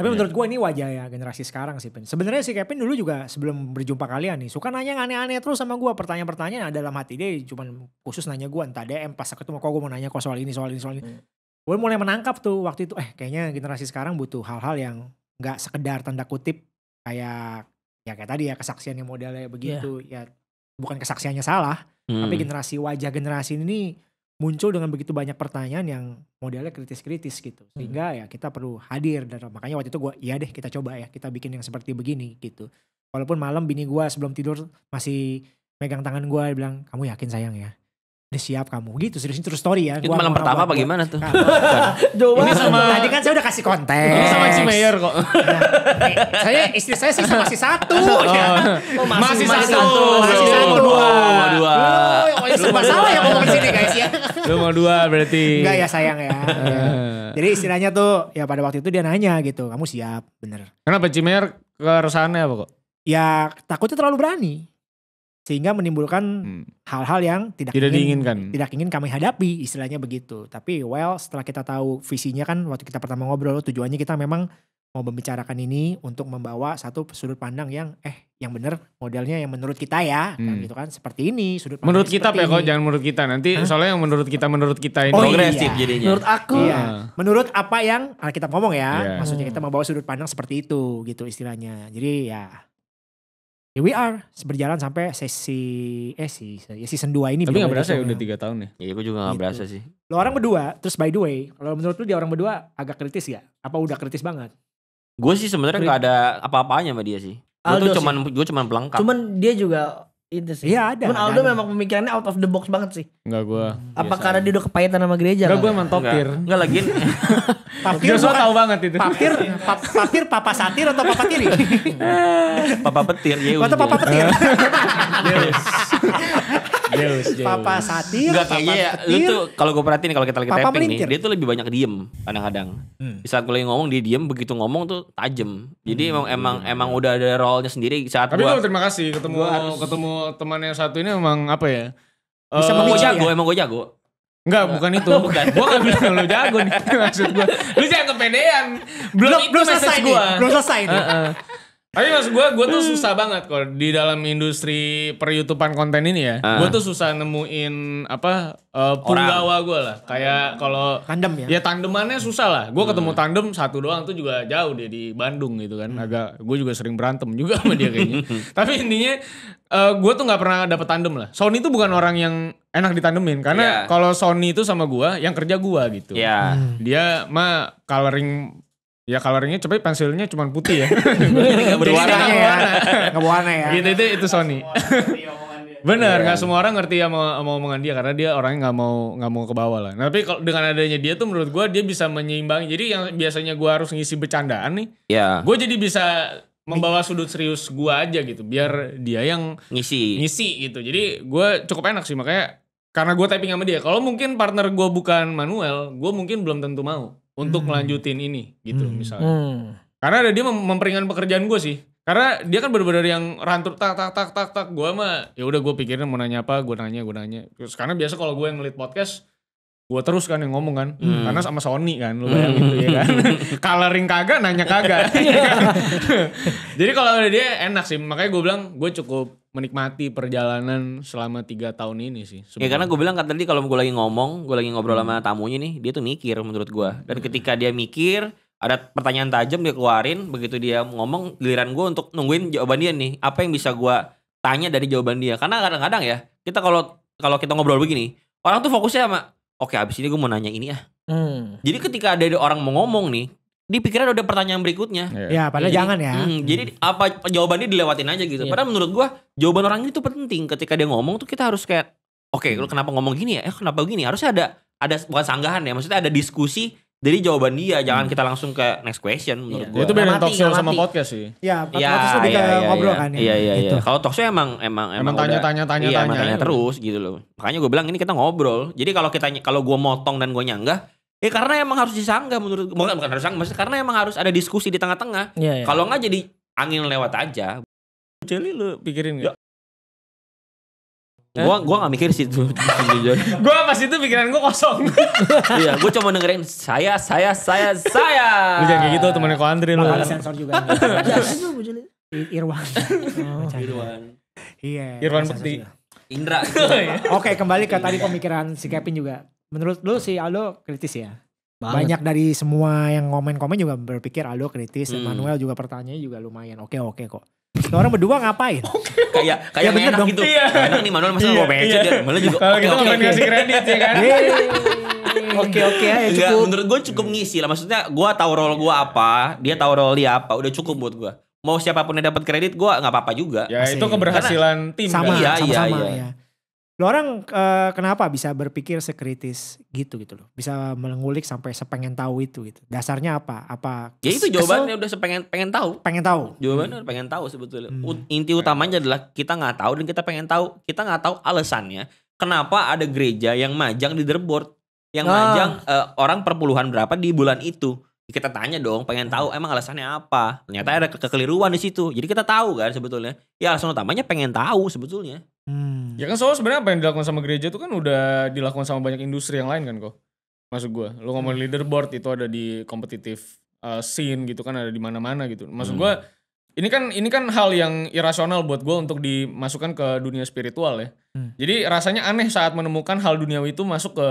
Tapi ya. menurut gue ini wajah ya generasi sekarang sih Pin. Sebenarnya si Kevin dulu juga sebelum berjumpa kalian nih suka nanya aneh-aneh terus sama gue pertanyaan-pertanyaan ada dalam hati dia cuman khusus nanya gue entah DM pas ketemu kok gue mau nanya kok soal ini soal ini soal ini. Hmm. Gue mulai menangkap tuh waktu itu eh kayaknya generasi sekarang butuh hal-hal yang nggak sekedar tanda kutip kayak ya kayak tadi ya kesaksian yang modelnya begitu yeah. ya bukan kesaksiannya salah hmm. tapi generasi wajah generasi ini muncul dengan begitu banyak pertanyaan yang modelnya kritis-kritis gitu hmm. sehingga ya kita perlu hadir dan makanya waktu itu gue iya deh kita coba ya kita bikin yang seperti begini gitu walaupun malam bini gue sebelum tidur masih megang tangan gue bilang kamu yakin sayang ya udah siap kamu gitu serius terus story ya itu gua malam pertama apa gimana tuh Jauh nah, ini sama tadi kan saya udah kasih konten sama si Mayer kok nah, saya istri saya sih masih satu oh. ya. oh, masih, masih, masih satu masih satu dua dua oh, serba salah ya ngomong sini guys ya lu mau dua berarti enggak ya sayang ya jadi istilahnya tuh ya pada waktu itu dia nanya gitu kamu siap bener kenapa Cimer keresahannya apa kok ya takutnya terlalu berani sehingga menimbulkan hmm. hal-hal hmm. yang tidak, tidak ingin, diinginkan tidak ingin kami hadapi istilahnya begitu tapi well setelah kita tahu visinya kan waktu kita pertama ngobrol tujuannya kita memang mau membicarakan ini untuk membawa satu sudut pandang yang eh yang benar modelnya yang menurut kita ya kan hmm. gitu kan seperti ini sudut pandang menurut kita ya kok jangan menurut kita nanti Hah? soalnya yang menurut kita menurut kita ini oh, progresif iya. jadinya menurut aku iya. Ah. menurut apa yang kita ngomong ya yeah. maksudnya kita membawa sudut pandang seperti itu gitu istilahnya jadi ya ya we are berjalan sampai sesi eh si ya season 2 ini tapi gak berasa ya udah 3 tahun ya Iya, gue juga gak gitu. berasa sih lo orang berdua terus by the way kalau menurut lu dia orang berdua agak kritis ya apa udah kritis banget gue sih sebenarnya nggak ada apa-apanya sama dia sih gue tuh cuman gue cuman pelengkap cuman dia juga itu sih. Iya ada. Pun Aldo ada. memang pemikirannya out of the box banget sih. Enggak gua. Apa biasa. karena dia udah kepahitan sama gereja? Enggak gua emang topir. Enggak lagi. papir Joshua tahu banget itu. Papir, pap, papir papa satir atau papa tiri? papa petir ya. Atau papa petir. Papa satir. Enggak kayaknya ya, lu tuh kalau gue perhatiin kalau kita lagi Papa tapping nih, dia tuh lebih banyak diem kadang-kadang. Hmm. saat gue lagi ngomong dia diem, begitu ngomong tuh tajem. Jadi hmm. emang emang emang udah ada role-nya sendiri saat Tapi gua, gue terima kasih ketemu harus, ketemu teman yang satu ini emang apa ya? Bisa uh, gue jago, ya? emang gue jago. Enggak, bukan itu. Oh, bukan. gak bilang lu jago nih. Maksud gue. Lu jangan kepedean. Belum, belum, selesai gua. Belum selesai. Nih. Tapi mas gue, gue tuh eh. susah banget kok di dalam industri per konten ini ya. Uh. Ah. Gue tuh susah nemuin apa uh, punggawa gue lah. Kayak kalau tandem ya. Ya tandemannya susah lah. Gue ketemu hmm. tandem satu doang tuh juga jauh dia di Bandung gitu kan. Hmm. Agak gue juga sering berantem juga sama dia kayaknya. Tapi intinya uh, eh, gue tuh nggak pernah dapet tandem lah. Sony tuh bukan orang yang enak ditandemin karena yeah. kalau Sony itu sama gue, yang kerja gue gitu. Yeah. Dia mah coloring Ya coloringnya coba pensilnya cuma putih ya. Enggak berwarna ya. Enggak berwarna ya. Gitu itu itu Sony. Bener, nggak semua orang ngerti iya kan? sama, mau omongan dia karena dia orangnya nggak mau nggak mau ke bawah lah. Nah, tapi kalau dengan adanya dia tuh menurut gue dia bisa menyeimbangi. Jadi yang biasanya gue harus ngisi bercandaan nih, yeah. gue jadi bisa membawa sudut serius gue aja gitu biar dia yang ngisi ngisi gitu jadi gue cukup enak sih makanya karena gue typing sama dia kalau mungkin partner gue bukan Manuel gue mungkin belum tentu mau untuk hmm. ini gitu hmm. misalnya. Hmm. Karena ada dia mem memperingan pekerjaan gue sih. Karena dia kan bener-bener yang rantur tak tak tak tak tak gue mah ya udah gue pikirin mau nanya apa gue nanya gue nanya. Terus karena biasa kalau gue yang ngelit podcast gue terus kan yang ngomong kan hmm. karena sama Sony kan lu bayangin gitu ya kan hmm. coloring kagak nanya kagak iya. jadi kalau dia enak sih makanya gue bilang gue cukup menikmati perjalanan selama tiga tahun ini sih sebenernya. ya karena gue bilang kan tadi kalau gue lagi ngomong gue lagi ngobrol sama hmm. tamunya nih dia tuh mikir menurut gue dan hmm. ketika dia mikir ada pertanyaan tajam dia keluarin begitu dia ngomong giliran gue untuk nungguin jawaban dia nih apa yang bisa gue tanya dari jawaban dia karena kadang-kadang ya kita kalau kalau kita ngobrol begini orang tuh fokusnya sama oke okay, abis ini gue mau nanya ini ya. Hmm. Jadi ketika ada orang mau ngomong nih, di udah pertanyaan berikutnya. Iya. Ya, padahal jadi, jangan ya. Hmm, hmm. Jadi apa jawabannya dilewatin aja gitu. Ya. Padahal menurut gue jawaban orang ini tuh penting ketika dia ngomong tuh kita harus kayak oke, okay, lu hmm. kenapa ngomong gini ya? Eh kenapa gini? Harusnya ada ada bukan sanggahan ya, maksudnya ada diskusi jadi jawaban dia hmm. jangan kita langsung ke next question menurut yeah. gue. Itu beda talk show sama podcast sih. Iya, iya podcast ya, ya, lebih ya, ke ya, ngobrol ya. kan ya. Iya iya iya. Gitu. Kalau talk show emang emang emang tanya-tanya tanya-tanya iya, tanya, tanya terus gitu loh. Makanya gue bilang ini kita ngobrol. Jadi kalau kita kalau gue motong dan gue nyanggah Ya eh, karena emang harus disanggah menurut bukan bukan harus sanggah, maksudnya karena emang harus ada diskusi di tengah-tengah. Ya, ya. Kalau nggak jadi angin lewat aja. Jadi lu pikirin gak? Ya, Eh? Gua gua gak mikir sih jujur. gua pas itu pikiran gua kosong. iya, gua cuma dengerin saya saya saya saya. Lu jangan kayak gitu temennya ko Andri lu. Ada sensor juga. Irwan. Oh, Irwan. Iya. Irwan Bekti. Indra. Oh, iya. Oke, kembali ke tadi pemikiran si Kevin juga. Menurut lu si Aldo kritis ya? Banget. Banyak dari semua yang komen-komen juga berpikir Aldo kritis, hmm. Emmanuel juga pertanyaannya juga lumayan oke-oke kok. Nah, orang berdua ngapain? kayak kayak ya, bener dong. gitu. Iya. enak nih Manuel masa iya. ya. mau pecet dia malah juga. Kalau kita mau ngasih kredit ya kan. Iya. Oke oke ya cukup. Enggak, menurut gue cukup ngisi lah. Maksudnya gue tahu role gue apa, dia tahu role dia apa. Udah cukup buat gue. Mau siapapun yang dapat kredit gue nggak apa-apa juga. Ya Masih. itu keberhasilan Karena tim. Sama, kan? iya, sama, iya, iya. iya lo orang uh, kenapa bisa berpikir sekritis gitu gitu loh bisa mengulik sampai sepengen tahu itu gitu dasarnya apa apa ya itu jawabannya kesel? udah sepengen pengen tahu pengen tahu jawabannya hmm. pengen tahu sebetulnya hmm. inti utamanya adalah kita nggak tahu dan kita pengen tahu kita nggak tahu alasannya kenapa ada gereja yang majang di Derbort yang oh. majang uh, orang perpuluhan berapa di bulan itu Ya, kita tanya dong, pengen tahu hmm. emang alasannya apa. Ternyata ada kekeliruan di situ. Jadi kita tahu kan sebetulnya. Ya alasan utamanya pengen tahu sebetulnya. Hmm. Ya kan soal sebenarnya apa yang dilakukan sama gereja itu kan udah dilakukan sama banyak industri yang lain kan kok. masuk gua lu ngomong hmm. leaderboard itu ada di kompetitif uh, scene gitu kan ada di mana-mana gitu. masuk hmm. gua ini kan ini kan hal yang irasional buat gua untuk dimasukkan ke dunia spiritual ya. Hmm. Jadi rasanya aneh saat menemukan hal duniawi itu masuk ke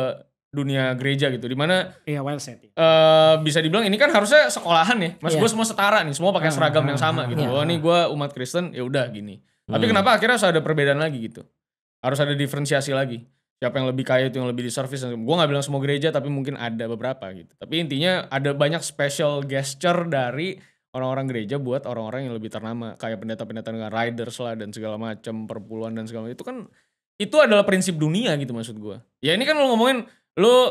dunia gereja gitu dimana iya well said iya. uh, eh, bisa dibilang ini kan harusnya sekolahan ya mas yeah. gue semua setara nih semua pakai ah, seragam yang ah, sama gitu yeah. oh ini gue umat Kristen ya udah gini hmm. tapi kenapa akhirnya harus ada perbedaan lagi gitu harus ada diferensiasi lagi siapa yang lebih kaya itu yang lebih di service gue nggak bilang semua gereja tapi mungkin ada beberapa gitu tapi intinya ada banyak special gesture dari orang-orang gereja buat orang-orang yang lebih ternama kayak pendeta-pendeta dengan riders lah dan segala macam perpuluhan dan segala macam itu kan itu adalah prinsip dunia gitu maksud gue ya ini kan lo ngomongin lu uh,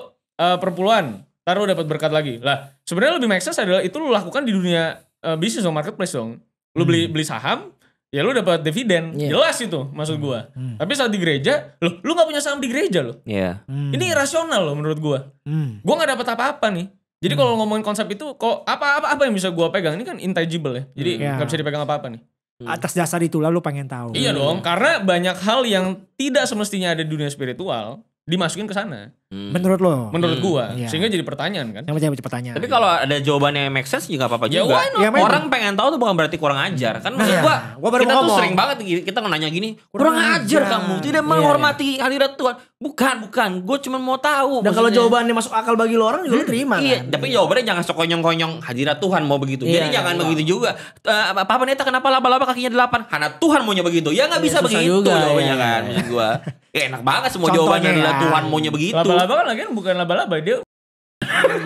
perpuluhan, taruh dapat berkat lagi. Lah, sebenarnya lebih make sense adalah itu lu lakukan di dunia uh, bisnis dong, marketplace dong. Lu hmm. beli beli saham, ya lu dapat dividen. Yeah. Jelas itu maksud hmm. gua. Hmm. Tapi saat di gereja, lu lu nggak punya saham di gereja lo. Iya. Yeah. Hmm. Ini irasional lo menurut gua. Hmm. Gua nggak dapat apa-apa nih. Jadi hmm. kalau ngomongin konsep itu, kok apa-apa apa yang bisa gua pegang ini kan intangible ya. Jadi hmm. nggak yeah. bisa dipegang apa-apa nih. Hmm. Atas dasar itu lalu pengen tahu. Iya dong, karena banyak hal yang tidak semestinya ada di dunia spiritual dimasukin ke sana. Hmm. Menurut lo? Menurut hmm, gua. Iya. Sehingga jadi pertanyaan kan. Yang jadi pertanyaan. Tapi kalau ada jawabannya yang make sense juga apa-apa ya, juga. Ya, Orang pengen tahu tuh bukan berarti kurang ajar. Kan nah, maksud gua, gua baru kita ngomong. tuh sering banget kita nanya gini, kurang, kurang ajar, kamu, iya, tidak yeah, menghormati yeah. hadirat Tuhan. Bukan, bukan. gua cuma mau tahu. Dan kalau jawabannya masuk akal bagi lo orang juga hmm. lo terima iya, kan? tapi jawabannya jangan sok konyong-konyong hadirat Tuhan mau begitu. Yeah, jadi jangan iya. begitu juga. Uh, apa Neta kenapa laba-laba kakinya delapan? Karena Tuhan maunya begitu. Ya nggak bisa begitu juga, jawabannya kan. Maksud gua. Ya, enak banget semua jawabannya hadirat ya. Tuhan maunya begitu laba-laba kan lagi bukan laba-laba dia.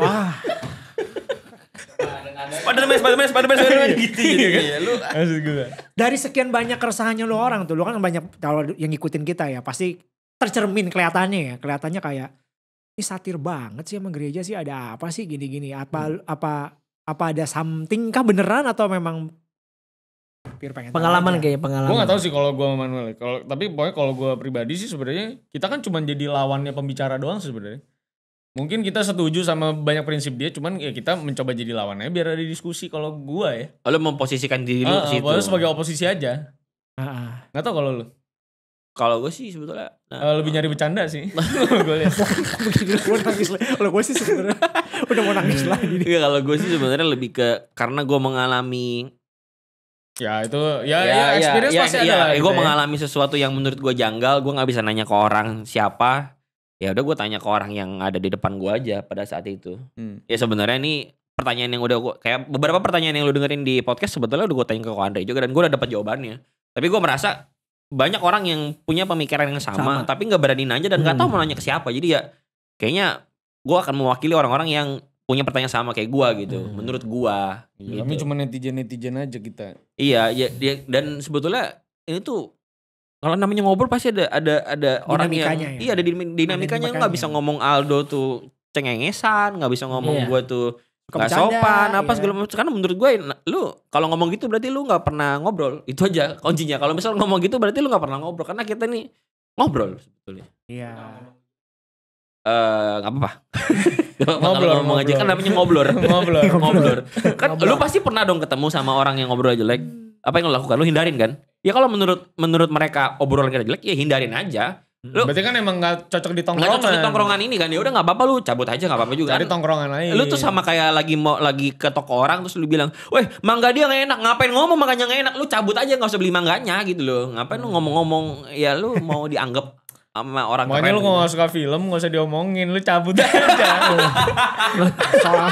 Wah. Spiderman, Spiderman, Spiderman, Spiderman iya, gitu. ya kan? Iya, lu. Maksud gue. Dari sekian banyak keresahannya lu orang tuh, lu kan banyak kalau yang ngikutin kita ya, pasti tercermin kelihatannya ya. Kelihatannya kayak ini satir banget sih emang gereja sih ada apa sih gini-gini? Apa hmm. apa apa ada something kah beneran atau memang hampir pengen pengalaman kayaknya pengalaman gue gak tau sih kalau gue sama Manuel kalau tapi pokoknya kalau gue pribadi sih sebenarnya kita kan cuma jadi lawannya pembicara doang sebenarnya mungkin kita setuju sama banyak prinsip dia cuman ya kita mencoba jadi lawannya biar ada diskusi kalau gue ya oh, lo memposisikan diri lo ah, situ lo sebagai oposisi aja ah, Gak tau kalau lo kalau gue sih sebetulnya nah, eh, lebih nyari bercanda sih gue lihat gue nangis kalau gue sih sebenarnya udah mau nangis lagi nih kalau gue sih sebenarnya lebih ke karena gue mengalami Ya itu ya, ya ya, ya experience ya, pasti ya, ada eh, gitu ya, gue mengalami sesuatu yang menurut gue janggal, gue nggak bisa nanya ke orang siapa. Ya udah gue tanya ke orang yang ada di depan gue aja pada saat itu. Hmm. Ya sebenarnya ini pertanyaan yang udah gue kayak beberapa pertanyaan yang lu dengerin di podcast sebetulnya udah gue tanya ke Andre juga dan gue udah dapat jawabannya. Tapi gue merasa banyak orang yang punya pemikiran yang sama, sama. tapi nggak berani nanya dan nggak hmm. tahu mau nanya ke siapa. Jadi ya kayaknya gue akan mewakili orang-orang yang punya pertanyaan sama kayak gua gitu hmm. menurut gua ya, gitu. kami cuma netizen netizen aja kita iya ya, ya dan sebetulnya ini tuh kalau namanya ngobrol pasti ada ada ada orang yang ya. iya ada dinamikanya nggak bisa ngomong Aldo tuh cengengesan nggak bisa ngomong yeah. gue tuh Gak sopan apa iya. segala macam karena menurut gue lu kalau ngomong gitu berarti lu nggak pernah ngobrol itu aja kuncinya kalau misal ngomong gitu berarti lu nggak pernah ngobrol karena kita nih ngobrol sebetulnya iya yeah. nggak uh, apa-apa ngobrol mau ngajak kan namanya ngobrol ngobrol ngobrol Kan ngoblor. lu pasti pernah dong ketemu sama orang yang ngobrol jelek. Apa yang lo lakukan? Lu hindarin kan? Ya kalau menurut menurut mereka obrolan kita jelek ya hindarin aja. Lu, Berarti kan emang gak cocok di tongkrongan. Gak cocok di tongkrongan ini kan. Ya udah gak apa-apa lu cabut aja gak apa-apa juga. Cari kan? tongkrongan lain. Lu tuh sama kayak lagi mau lagi ke toko orang terus lu bilang, "Weh, mangga dia gak enak. Ngapain ngomong mangganya gak enak? Lu cabut aja gak usah beli mangganya gitu loh. Ngapain lu ngomong-ngomong ya lu mau dianggap sama orang Makanya keren. lu gak gitu. suka film, gak usah diomongin. Lu cabut aja. Soal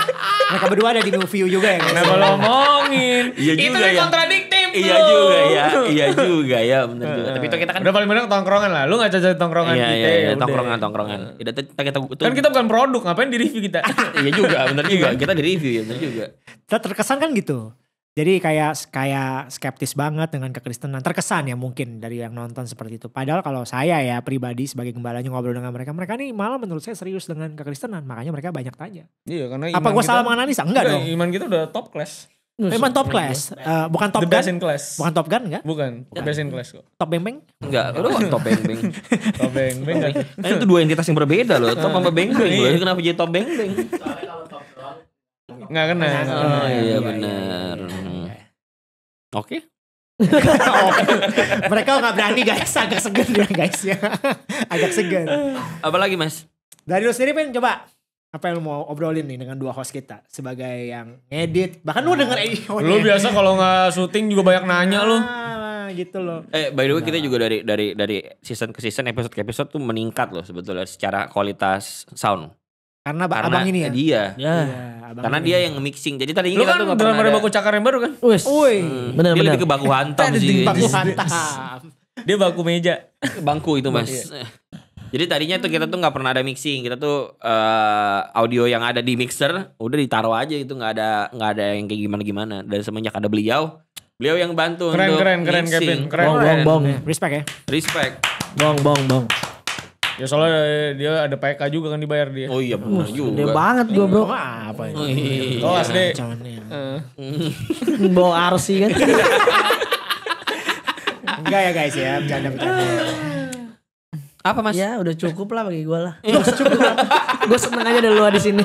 mereka berdua ada di view juga ya. Kenapa lu omongin? Iya itu yang ya. kontradiktif Iya juga ya. Iya juga ya. Bener juga. Tapi itu kita kan. Udah paling bener tongkrongan lah. Lu gak cocok tongkrongan iya, kita. Iya, ya, iya. Tongkrongan, tongkrongan. Ya, kita, kita, kita, Kan kita bukan produk, ngapain di review kita. iya juga, bener juga. Kita di review ya, bener juga. Kita terkesan kan gitu. Jadi kayak kayak skeptis banget dengan kekristenan. Terkesan ya mungkin dari yang nonton seperti itu. Padahal kalau saya ya pribadi sebagai gembalanya ngobrol dengan mereka, mereka nih malah menurut saya serius dengan kekristenan. Makanya mereka banyak tanya. Iya, karena Apa gue salah menganalisa? Enggak dong. Iman kita udah top class. Memang top class. Uh, bukan top The gun. in class. Bukan top gun enggak? Bukan. bukan. Best in class kok. Top beng beng? Enggak, lu top beng beng. top beng beng. Kan itu dua entitas yang berbeda loh. Top sama beng beng. Lu iya. kenapa jadi top beng beng? Enggak kena. Oh iya, iya, iya benar. Oke. Okay. oh, mereka nggak berani guys, agak segan ya guys ya, agak segan. Apalagi mas? Dari lu sendiri pengen coba apa yang lu mau obrolin nih dengan dua host kita sebagai yang edit bahkan lu denger edit ah. oh, lu biasa kalau nggak syuting juga banyak nanya lu ah, gitu loh eh by the way kita nah. juga dari dari dari season ke season episode ke episode tuh meningkat loh sebetulnya secara kualitas sound karena, karena abang ini ya. Dia. Ya. ya abang karena ini. dia yang mixing. Jadi tadi Lu kan tuh ada baku cakar yang baru kan? Wes. Woi. Hmm. benar dia lebih ke baku hantam sih. Baku hantam. dia baku meja. Bangku itu Mas. Iya. Jadi tadinya tuh kita tuh nggak pernah ada mixing. Kita tuh uh, audio yang ada di mixer udah ditaruh aja itu nggak ada nggak ada yang kayak gimana gimana. Dan semenjak ada beliau, beliau yang bantu keren, untuk keren, mixing. Keren keren keren Kevin. Keren. Bong bong bong. Respect ya. Respect. Bong bong bong. Ya soalnya eh, dia ada PK juga kan dibayar dia. Oh iya benar uh, juga. Gede banget gua bro. Hmm, apa ini? Oh, iya. Kelas deh. Bawa arsi kan. Enggak ya guys ya, bercanda-bercanda. Apa mas? Ya udah cukup lah bagi gue lah. Udah cukup lah. gue seneng aja luar di sini.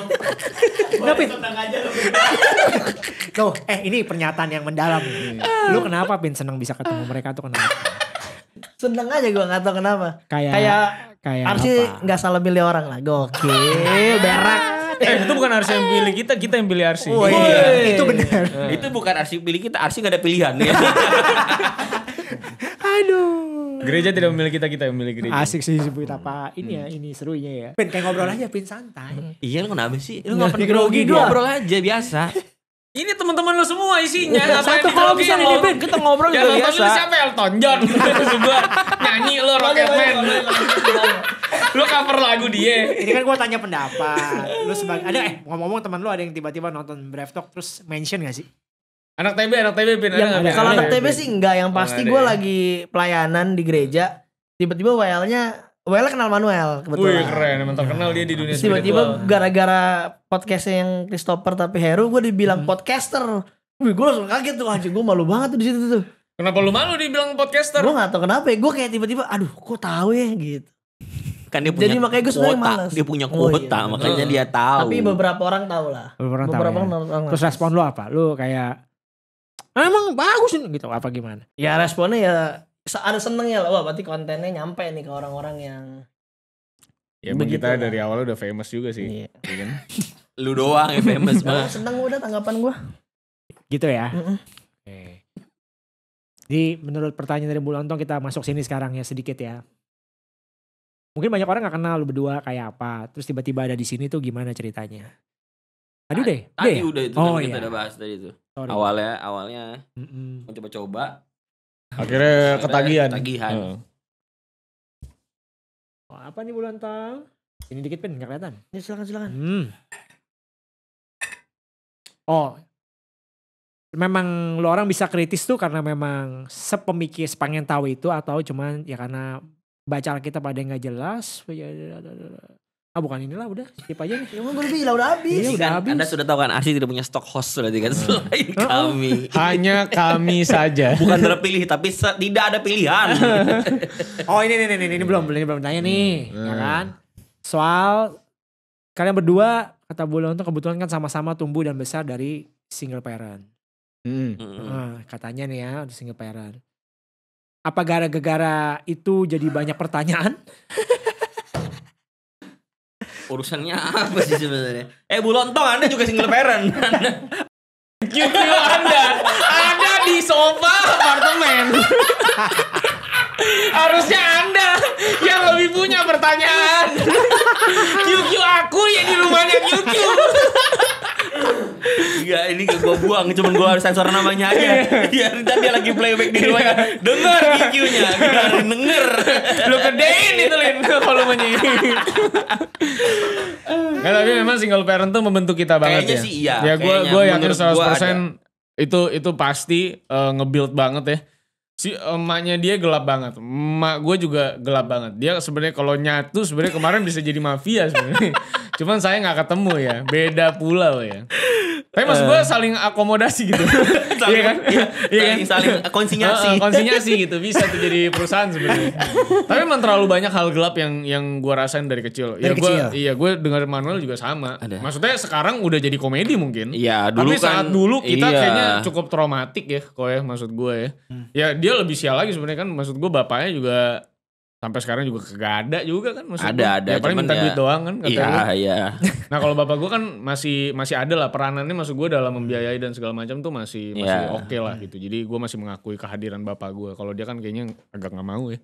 aja Pin. Tuh, eh ini pernyataan yang mendalam. Lu kenapa Pin seneng bisa ketemu mereka tuh kenapa? seneng aja gue gak tau kenapa. Kayak, kayak kayak Harusnya nggak salah milih orang lah. Gokil, berak. Eh, itu bukan Arsi yang pilih kita, kita yang pilih Arsi. Oh, iya. iya. Itu benar. Eh. itu bukan Arsi pilih kita, Arsi gak ada pilihan ya. Aduh. Gereja tidak memilih kita, kita yang memilih gereja. Asik sih sebut apa ini ya, ini serunya ya. Pin kayak ngobrol aja, pin santai. iya lu kenapa sih? Lu iya. ngapain grogi, Ngobrol aja biasa. Ini teman-teman lo semua isinya iya, Satu kalau bisa nih Ben Kita ngobrol juga biasa Yang nonton siapa Elton John Sebuah Nyanyi lo Rocketman Lo cover lagu dia Ini kan gue tanya pendapat Lo sebagai Ada eh ngomong-ngomong teman lo ada yang tiba-tiba nonton Brave Talk Terus mention gak sih? Anak TB, anak TB pin. Ya, kalau anak TB sih enggak, yang pasti gue ya. lagi pelayanan di gereja, tiba-tiba wl Well kenal Manuel kebetulan. Wih keren, emang terkenal dia di dunia spiritual. Tiba-tiba gara-gara podcastnya yang Christopher tapi Heru, gue dibilang hmm. podcaster. Wih gue langsung kaget tuh, anjing gue malu banget tuh di situ tuh. Kenapa lu malu dibilang podcaster? Gue gak tau kenapa ya, gue kayak tiba-tiba, aduh kok tahu ya gitu. Kan dia punya Jadi makanya gue sebenernya malas. Dia punya oh, kuota, oh, iya. makanya uh. dia tahu. Tapi beberapa orang tahu lah. Beberapa orang beberapa Orang ya. orang Terus respon lu apa? Lu kayak emang bagus gitu apa gimana? Ya responnya ya ada senengnya lah wah berarti kontennya nyampe nih ke orang-orang yang ya emang kita kan. dari awal udah famous juga sih iya. Ya kan? lu doang yang famous banget seneng udah tanggapan gue gitu ya mm -mm. Jadi menurut pertanyaan dari Bu Lontong kita masuk sini sekarang ya sedikit ya. Mungkin banyak orang gak kenal lu berdua kayak apa. Terus tiba-tiba ada di sini tuh gimana ceritanya? Tadi deh. Tadi udah, udah itu oh, kan iya. kita udah bahas tadi itu. Awalnya awalnya mm -mm. coba coba Akhirnya ketagihan. Ketagihan. Hmm. Oh, apa nih bulan tang? Ini dikit pin, nggak kelihatan. Ini ya, silakan silakan. Hmm. Oh, memang lo orang bisa kritis tuh karena memang sepemikir sepangen tahu itu atau cuman ya karena baca kita pada nggak jelas ah bukan inilah udah skip aja nih. Ya gue bilang udah habis. Iya, udah habis. Anda sudah tahu kan Arsi tidak punya stok host lagi kan hmm. selain kami. Hanya kami saja. Bukan terpilih tapi tidak ada pilihan. oh ini ini ini ini belum belum belum tanya nih, hmm. ya hmm. kan? Soal kalian berdua kata bulan untuk kebetulan kan sama-sama tumbuh dan besar dari single parent. Hmm. hmm. Nah, katanya nih ya single parent. Apa gara-gara itu jadi banyak pertanyaan? urusannya apa sih sebenarnya? eh Bu Lontong Anda juga single parent. Gitu Anda. Anda di sofa apartemen. Harusnya Anda yang lebih punya pertanyaan. QQ aku yang di rumahnya QQ. Iya ini gue buang, cuman gue harus sensor namanya aja. Iya ntar dia lagi playback di rumah kan. Dengar iq e nya denger. Lu kedein itu lin volumenya. ini eh, tapi memang single parent tuh membentuk kita banget Kayaknya ya. sih iya. Ya gue gue yakin 100% itu itu pasti uh, ngebuild banget ya. Si eh, emaknya dia gelap banget. Emak gue juga gelap banget. Dia sebenarnya kalau nyatu sebenarnya kemarin bisa jadi mafia sebenarnya. Cuman saya nggak ketemu ya, beda pulau ya. Tapi maksud gue eh. saling akomodasi gitu. saling, iya kan? Iya, iya kan? Saling konsinyasi. konsinyasi gitu, bisa tuh jadi perusahaan sebenarnya. Tapi emang terlalu banyak hal gelap yang yang gue rasain dari kecil. Dari ya, kecil? iya, gue dengar Manuel juga sama. Maksudnya sekarang udah jadi komedi mungkin. Iya, dulu Tapi saat kan- dulu kita iya. kayaknya cukup traumatik ya, kok ya maksud gue ya. Ya dia lebih sial lagi sebenarnya kan, maksud gue bapaknya juga sampai sekarang juga gak ada juga kan maksudnya. Ada ada. Ya paling minta ya, duit doang kan Iya iya. Nah kalau bapak gue kan masih masih ada lah peranannya masuk gue dalam membiayai dan segala macam tuh masih yeah. masih oke okay lah gitu. Jadi gue masih mengakui kehadiran bapak gue. Kalau dia kan kayaknya agak nggak mau ya.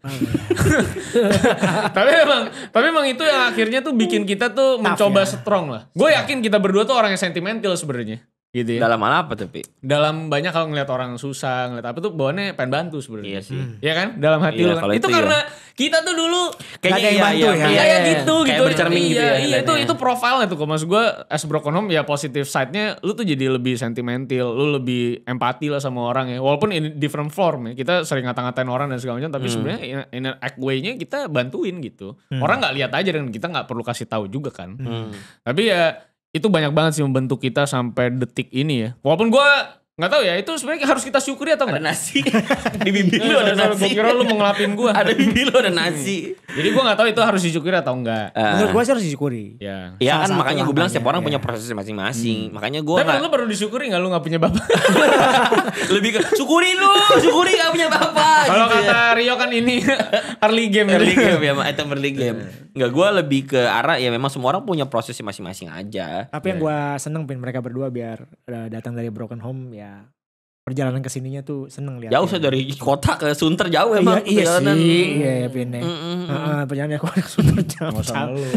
tapi emang tapi emang itu yang akhirnya tuh bikin hmm. kita tuh mencoba ya. strong lah. Gue yakin kita berdua tuh orang yang sentimental sebenarnya gitu ya. Dalam apa ya, tapi? Dalam banyak kalau ngeliat orang susah, ngeliat apa tuh bawaannya pengen bantu sebenarnya. Iya sih. Hmm. Ya kan? Dalam hati iya, lu kan. Itu, itu iya. karena iya. kita tuh dulu kayak kayak yang iya, bantu iya, ya. Kayak iya, gitu kayak gitu. bercermin gitu iya, gitu ya. Iya, itu itu profilnya tuh maksud mas gue as broken home ya positif side-nya lu tuh jadi lebih sentimental, lu lebih empati lah sama orang ya. Walaupun in different form ya. Kita sering ngata-ngatain orang dan segala macam tapi hmm. sebenarnya in, in act way-nya kita bantuin gitu. Hmm. Orang nggak lihat aja dan kita nggak perlu kasih tahu juga kan. Hmm. Tapi ya itu banyak banget sih membentuk kita sampai detik ini ya. Walaupun gue Gak tau ya, itu sebenarnya harus kita syukuri atau enggak? Ada nasi. Di bibir lu ada nasi. Gue kira lu mengelapin gue. ada bibir lu ada hmm. nasi. Jadi gue gak tau itu harus disyukuri atau enggak. Uh, ah. Menurut gue sih harus disyukuri. Iya. Iya kan makanya gue bilang setiap orang ya. punya proses masing-masing. Hmm. Makanya gue Tapi lo lu perlu disyukuri gak lu gak punya bapak? Lebih ke syukuri lu, syukuri gak punya bapak. Kalau gitu ya. kata ya. Rio kan ini early game. Early game ya, ya item early hmm. game. Enggak, gue lebih ke arah ya memang semua orang punya proses masing-masing aja. Tapi yang ya. gue seneng pin mereka berdua biar eh, datang dari broken home ya ya perjalanan kesininya tuh seneng lihat. Jauh saya dari kota ke Sunter jauh iya, emang. Iya, iya perjalanan. sih, iya ya, Pin. Mm, mm, perjalanan aku ke Sunter jauh. jauh.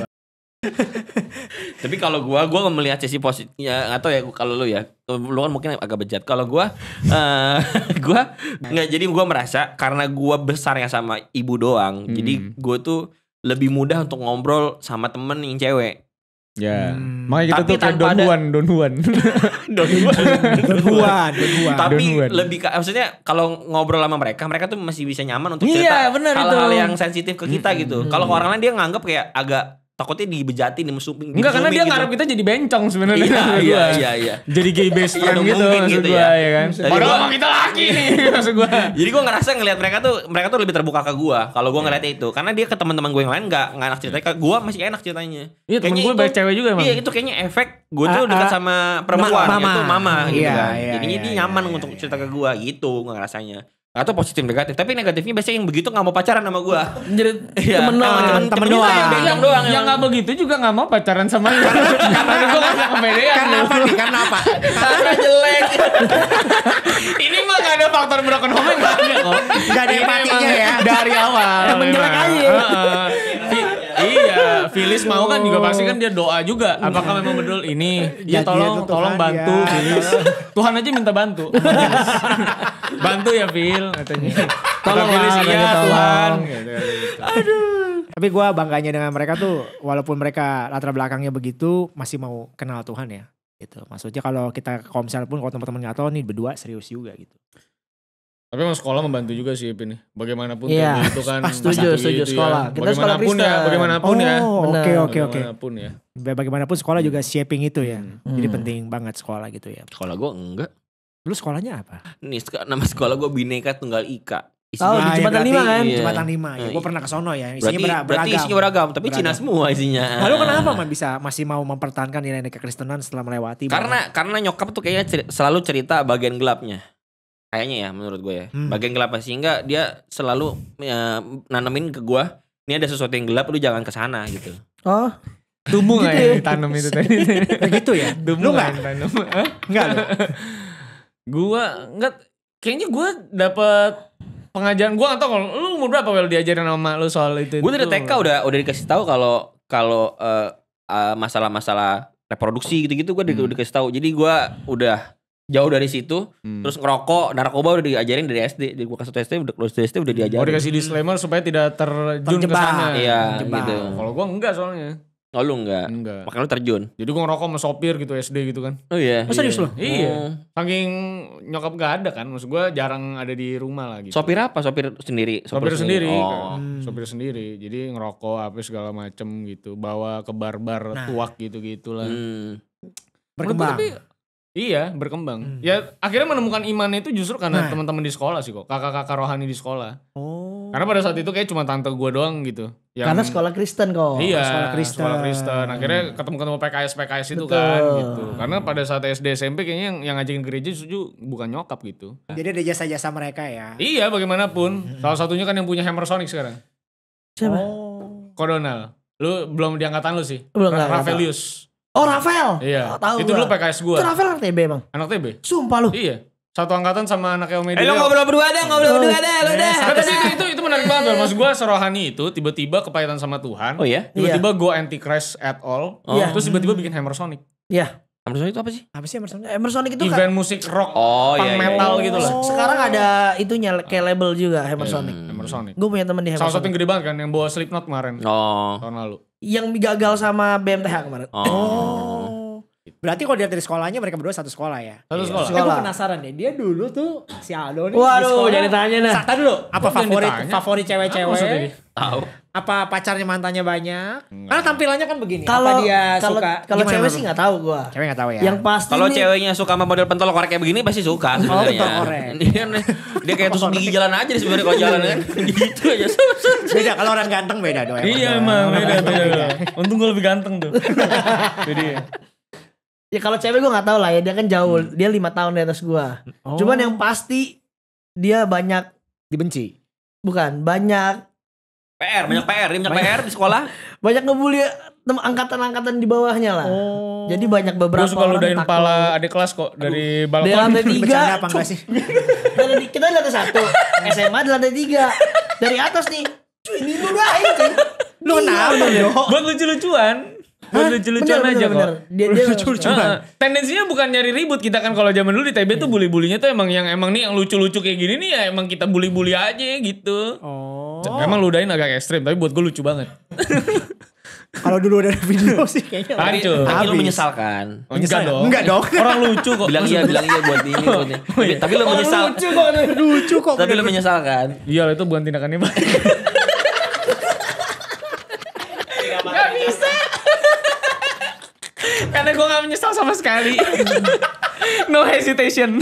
Tapi kalau gua gua melihat sisi positif ya atau ya kalau lu ya lu kan mungkin agak bejat. Kalau gua uh, gua nggak jadi gua merasa karena gua besarnya sama ibu doang. Hmm. Jadi gua tuh lebih mudah untuk ngobrol sama temen yang cewek Ya, hmm. makanya kita Tapi tuh kayak Don Juan, Don Juan. Don Juan. Tapi lebih ke, maksudnya kalau ngobrol sama mereka, mereka tuh masih bisa nyaman untuk iya, cerita hal-hal yang sensitif ke kita mm -hmm. gitu. Kalau orang lain dia nganggap kayak agak takutnya dibejati nih musuh enggak karena dia gitu. ngarep kita jadi bencong sebenarnya iya, iya, iya iya jadi gay best iya friend gitu maksud gitu, gua, ya. ya kan padahal sama kita laki nih maksud gue jadi gue ngerasa ngelihat mereka tuh mereka tuh lebih terbuka ke gue kalau gue iya. ngeliatnya itu karena dia ke teman-teman gue yang lain nggak enggak enak ceritanya gue masih enak ceritanya iya temen gua banyak cewek juga emang iya itu kayaknya efek gue tuh ah, dekat ah. sama perempuan itu mama gitu iya, kan jadinya dia nyaman untuk cerita ke gue gitu gua ngerasanya atau positif negatif tapi negatifnya biasanya yang begitu nggak mau pacaran sama gue jadi ya, temen doang temen, temen, temen doang yang, yang, doang yang nggak begitu juga nggak mau pacaran sama lu karena gue nggak kepedean ya, karena apa nih karena apa karena jelek ini mah gak ada faktor broken home nggak ada kok nggak ada empatinya ya dari awal Yang menjelek aja iya, Filis mau kan juga pasti kan dia doa juga. Apakah iya. memang betul ini? Iya, ya tolong tolong bantu iya. Filis. Tuhan aja minta bantu. bantu ya Fil katanya. Tolong Filis ya Tuhan. Aduh. Gitu, gitu. Tapi gue bangganya dengan mereka tuh, walaupun mereka latar belakangnya begitu, masih mau kenal Tuhan ya. Gitu. Maksudnya kalau kita komsel pun, kalau teman-teman nggak tahu nih berdua serius juga gitu. Tapi emang sekolah membantu juga sih ini. Bagaimanapun yeah. Gitu kan itu kan. Setuju, setuju gitu ya. sekolah. Ya. Kita bagaimanapun Kristen. ya, bagaimanapun oh, ya. Oke, oke, oke. Bagaimanapun ya. Bagaimanapun sekolah juga hmm. shaping itu ya. Hmm. Jadi hmm. penting banget sekolah gitu ya. Sekolah gue enggak. Lu sekolahnya apa? Nih, nama sekolah gue Bineka Tunggal Ika. Isinya oh, di Jembatan ya, Lima kan? Iya. Jembatan Lima. Ya, nah, gue pernah ke sono ya. Isinya berarti, beragam. Berarti isinya beragam, tapi beragam. Cina semua isinya. Lalu nah, kenapa man bisa masih mau mempertahankan nilai-nilai kekristenan setelah melewati? Karena banget? karena nyokap tuh kayaknya cer selalu cerita bagian gelapnya kayaknya ya menurut gue ya hmm. bagian gelap sehingga dia selalu ya, nanemin ke gue ini ada sesuatu yang gelap lu jangan ke sana gitu oh tumbuh gitu ya, ya tanam itu tadi ya gitu ya tumbuh lu nggak tanam nggak gue nggak kayaknya gue dapet pengajaran gue atau kalau lu umur berapa well diajarin sama lu soal itu gue dari TK udah udah dikasih tahu kalau kalau uh, uh, masalah-masalah reproduksi gitu-gitu gue hmm. udah dikasih tahu jadi gue udah jauh dari situ hmm. terus ngerokok narkoba udah diajarin dari SD di gua kasih SD udah kelas SD udah diajarin oh dikasih disclaimer supaya tidak terjun ke sana iya Terjebak. gitu kalau gua enggak soalnya Oh lu enggak? Enggak. Makanya lu terjun. Jadi gua ngerokok sama sopir gitu SD gitu kan. Oh iya. Masa oh, serius lu? Iya. iya. Hmm. Saking nyokap gak ada kan. Maksud gua jarang ada di rumah lah gitu. Sopir apa? Sopir sendiri. Sopir, sopir sendiri. Oh. Hmm. Sopir sendiri. Jadi ngerokok apa segala macem gitu. Bawa ke bar nah. tuak gitu-gitulah. Hmm. Berkembang. Tapi Iya, berkembang. Hmm. Ya akhirnya menemukan imannya itu justru karena nah. teman-teman di sekolah sih kok, kakak-kakak rohani di sekolah. Oh. Karena pada saat itu kayak cuma tante gue doang gitu. Yang, karena sekolah Kristen kok. Iya, sekolah Kristen. Sekolah Kristen. Akhirnya ketemu-ketemu PKS PKS itu kan, Betul. kan gitu. Karena pada saat SD SMP kayaknya yang yang ngajakin gereja justru bukan nyokap gitu. Jadi ada jasa-jasa mereka ya. Iya, bagaimanapun. Salah satunya kan yang punya Hammer Sonic sekarang. Siapa? Oh. Kodonal. Lu belum diangkatan lu sih. Belum Ravelius. Oh Rafael. Iya. Oh, tahu itu gua. dulu PKS gua. Itu Rafael anak TB bang. Anak TB. Sumpah lu. Iya. Satu angkatan sama anak Om media. Eh lo ngobrol berdua deh, ngobrol oh. berdua deh, lu deh. Nah, tapi itu, itu, itu menarik banget loh. Maksud gue serohani itu tiba-tiba kepahitan sama Tuhan. Oh iya? Tiba-tiba yeah. gue anti crash at all. Oh. Yeah. Terus tiba-tiba bikin Hammer Sonic. Iya. Yeah. Hammer Sonic itu apa sih? Apa sih Hammer Sonic? Hammer Sonic itu event musik rock, oh, iya, iya, metal iya. gitu loh. Oh. Sekarang ada itunya kayak ah. label juga Hammer hmm. Sonic. Hammer Sonic. Gue punya temen di Hammer Sonic. Salah satu yang gede banget kan yang bawa Slipknot kemarin. Oh. Tahun lalu yang gagal sama BMTH kemarin. Oh. oh. Berarti kalau dia dari sekolahnya mereka berdua satu sekolah ya. Satu sekolah. Iya. sekolah. Eh, gue penasaran deh. Dia dulu tuh si Aldo nih. Waduh, jadi tanya nah. Sakta dulu. Apa favoritnya? favorit favorit cewek-cewek? Tahu apa pacarnya mantannya banyak? Enggak. Karena tampilannya kan begini. Kalau dia kalau, suka kalau cewek sih nggak tahu gua. Cewek nggak tahu ya. Yang pasti kalau ceweknya suka sama model pentol korek kayak begini pasti suka oh, sebenarnya. korek. dia, dia kayak tusuk gigi jalan aja sebenarnya kalau jalan kan gitu aja. beda kalau orang ganteng beda doang. Iya emang beda beda. beda. Untung gue lebih ganteng tuh. Jadi ya. ya kalau cewek gue nggak tahu lah ya dia kan jauh hmm. dia lima tahun di atas gue. Oh. Cuman yang pasti dia banyak dibenci. Bukan banyak PR, banyak PR, banyak, banyak PR di sekolah. Banyak ngebully angkatan-angkatan di bawahnya lah. Oh. Jadi banyak beberapa Gue suka ludahin pala adik kelas kok dari Aduh. balkon. Dari lantai tiga. apa enggak sih? dari, kita di lantai satu. SMA di lantai tiga. Dari atas nih. Cuy, ini ludahin cuy. Lu iya. kenapa? Buat lucu-lucuan. Buat lucu-lucuan aja bener. kok. Dia, dia lucu-lucuan. Nah, tendensinya bukan nyari ribut. Kita kan kalau zaman dulu di TB tuh bully-bulinya tuh emang yang emang nih yang lucu-lucu kayak gini nih ya emang kita bully-bully aja gitu. Oh. Emang ludahin agak ekstrim tapi buat gue lucu banget. Kalau dulu ada video sih kayaknya. Hancur. Tapi lu menyesalkan. Oh, enggak ya? dong. Enggak dong. Orang lucu kok. Bilang iya, bilang iya buat ini. Buat ini. Tapi, oh, iya. tapi lu menyesal. lucu kok, lucu kok. Tapi lu menyesalkan. Iya, itu bukan tindakannya baik. Gak bisa. Karena gue gak menyesal sama sekali. no hesitation.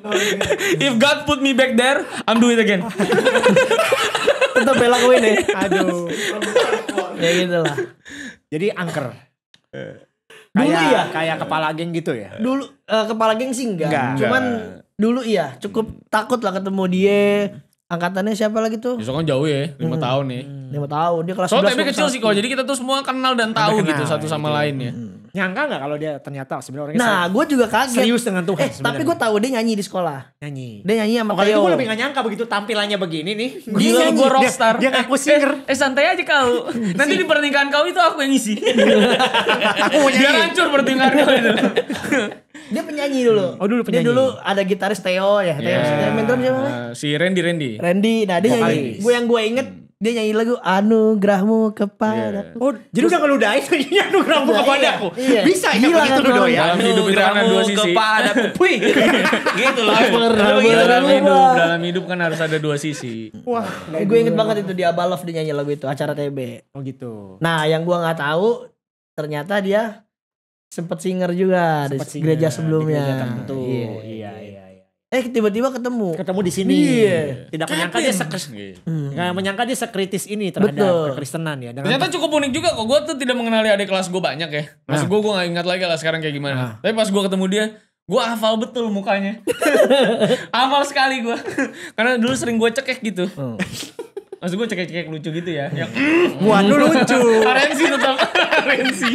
If God put me back there, I'm do it again. Tetap bela gue nih. Ya. Aduh. ya gitu lah. Jadi angker. Dulu kayak, ya kayak kepala geng gitu ya. Dulu uh, kepala geng sih enggak. enggak. Cuman dulu iya cukup takut lah ketemu dia angkatannya siapa lagi tuh? ya, kan jauh ya, lima hmm. tahun nih. Lima tahun dia kelas. So Soalnya kecil sih kok, jadi kita tuh semua kenal dan tahu gitu satu iya, sama gitu. lain ya. Hmm. Nyangka gak kalau dia ternyata sebenarnya orangnya Nah, gue juga kaget. Serius dengan Tuhan. Eh, sebenernya. tapi gue tahu dia nyanyi di sekolah. Nyanyi. Dia nyanyi sama oh, Kalau itu gue lebih gak nyangka begitu tampilannya begini nih. Gila, gue rockstar. Dia, dia ngaku eh, singer. Eh, eh, santai aja kau. Nanti di pernikahan kau itu aku yang ngisi. aku mau nyanyi. Dia hancur pernikahan kau itu. Dia penyanyi dulu. Oh dulu penyanyi. Dia dulu ada gitaris Theo ya. Theo yeah. Iya. main drum siapa? Uh, si Randy Randy. Randy. Nah dia Vokalis. nyanyi. Gue yang gue inget dia nyanyi lagu anugerahmu kepada yeah. Iya. oh jadi udah ngeludahin nyanyi anugerahmu iya, kepada iya, aku iya. bisa ya Gila, begitu lu ya kan anugerahmu kepada aku gitu loh dalam hidup dalam hidup kan harus ada dua sisi wah eh, gue inget banget itu di Abalov dia nyanyi lagu itu acara TB oh gitu nah yang gue nggak tahu ternyata dia sempet singer juga sempet di singer, gereja sebelumnya di gereja tentu iya, iya, Eh tiba-tiba ketemu. Ketemu di sini. yeah. Tidak Kapan? menyangka dia sekris. Hmm. Gak menyangka dia sekritis ini terhadap Betul. kekristenan ya. Dengan Ternyata cukup unik juga kok. Gue tuh tidak mengenali adik kelas gue banyak ya. pas nah. gue gue gak ingat lagi lah sekarang kayak gimana. Nah. Tapi pas gue ketemu dia. Gue hafal betul mukanya. hafal sekali gue. Karena dulu sering gue cekek gitu. Hmm. Maksud gue cekek-cekek lucu gitu ya. Yang, mm, Waduh lucu. Arensi tetap. Arensi.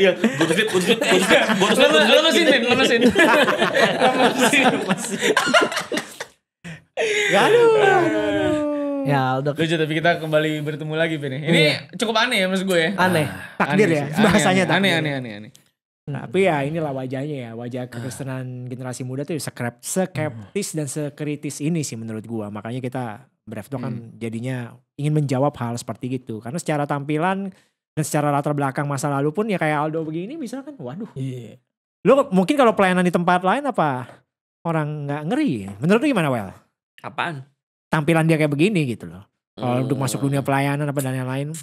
Iya, gue tuh gue tuh gue tuh lemesin, lemesin, lemesin. Gak ada. Ya, udah. Lucu tapi kita kembali bertemu lagi, Pini. Ya. Ini iya. cukup aneh ya maksud gue ya. Aneh. Ah, takdir aneh ya, sih. bahasanya aneh, takdir. Aneh, aneh, aneh, aneh. Tapi ya inilah wajahnya ya, wajah kekristenan uh. generasi muda tuh sekrep, sekeptis uh. dan sekritis ini sih menurut gua. Makanya kita Brave tuh kan hmm. jadinya ingin menjawab hal seperti gitu. Karena secara tampilan dan secara latar belakang masa lalu pun ya kayak Aldo begini kan waduh yeah. lo mungkin kalau pelayanan di tempat lain apa orang nggak ngeri menurut lo gimana Well apaan tampilan dia kayak begini gitu loh kalau hmm. udah masuk dunia pelayanan apa dan yang lain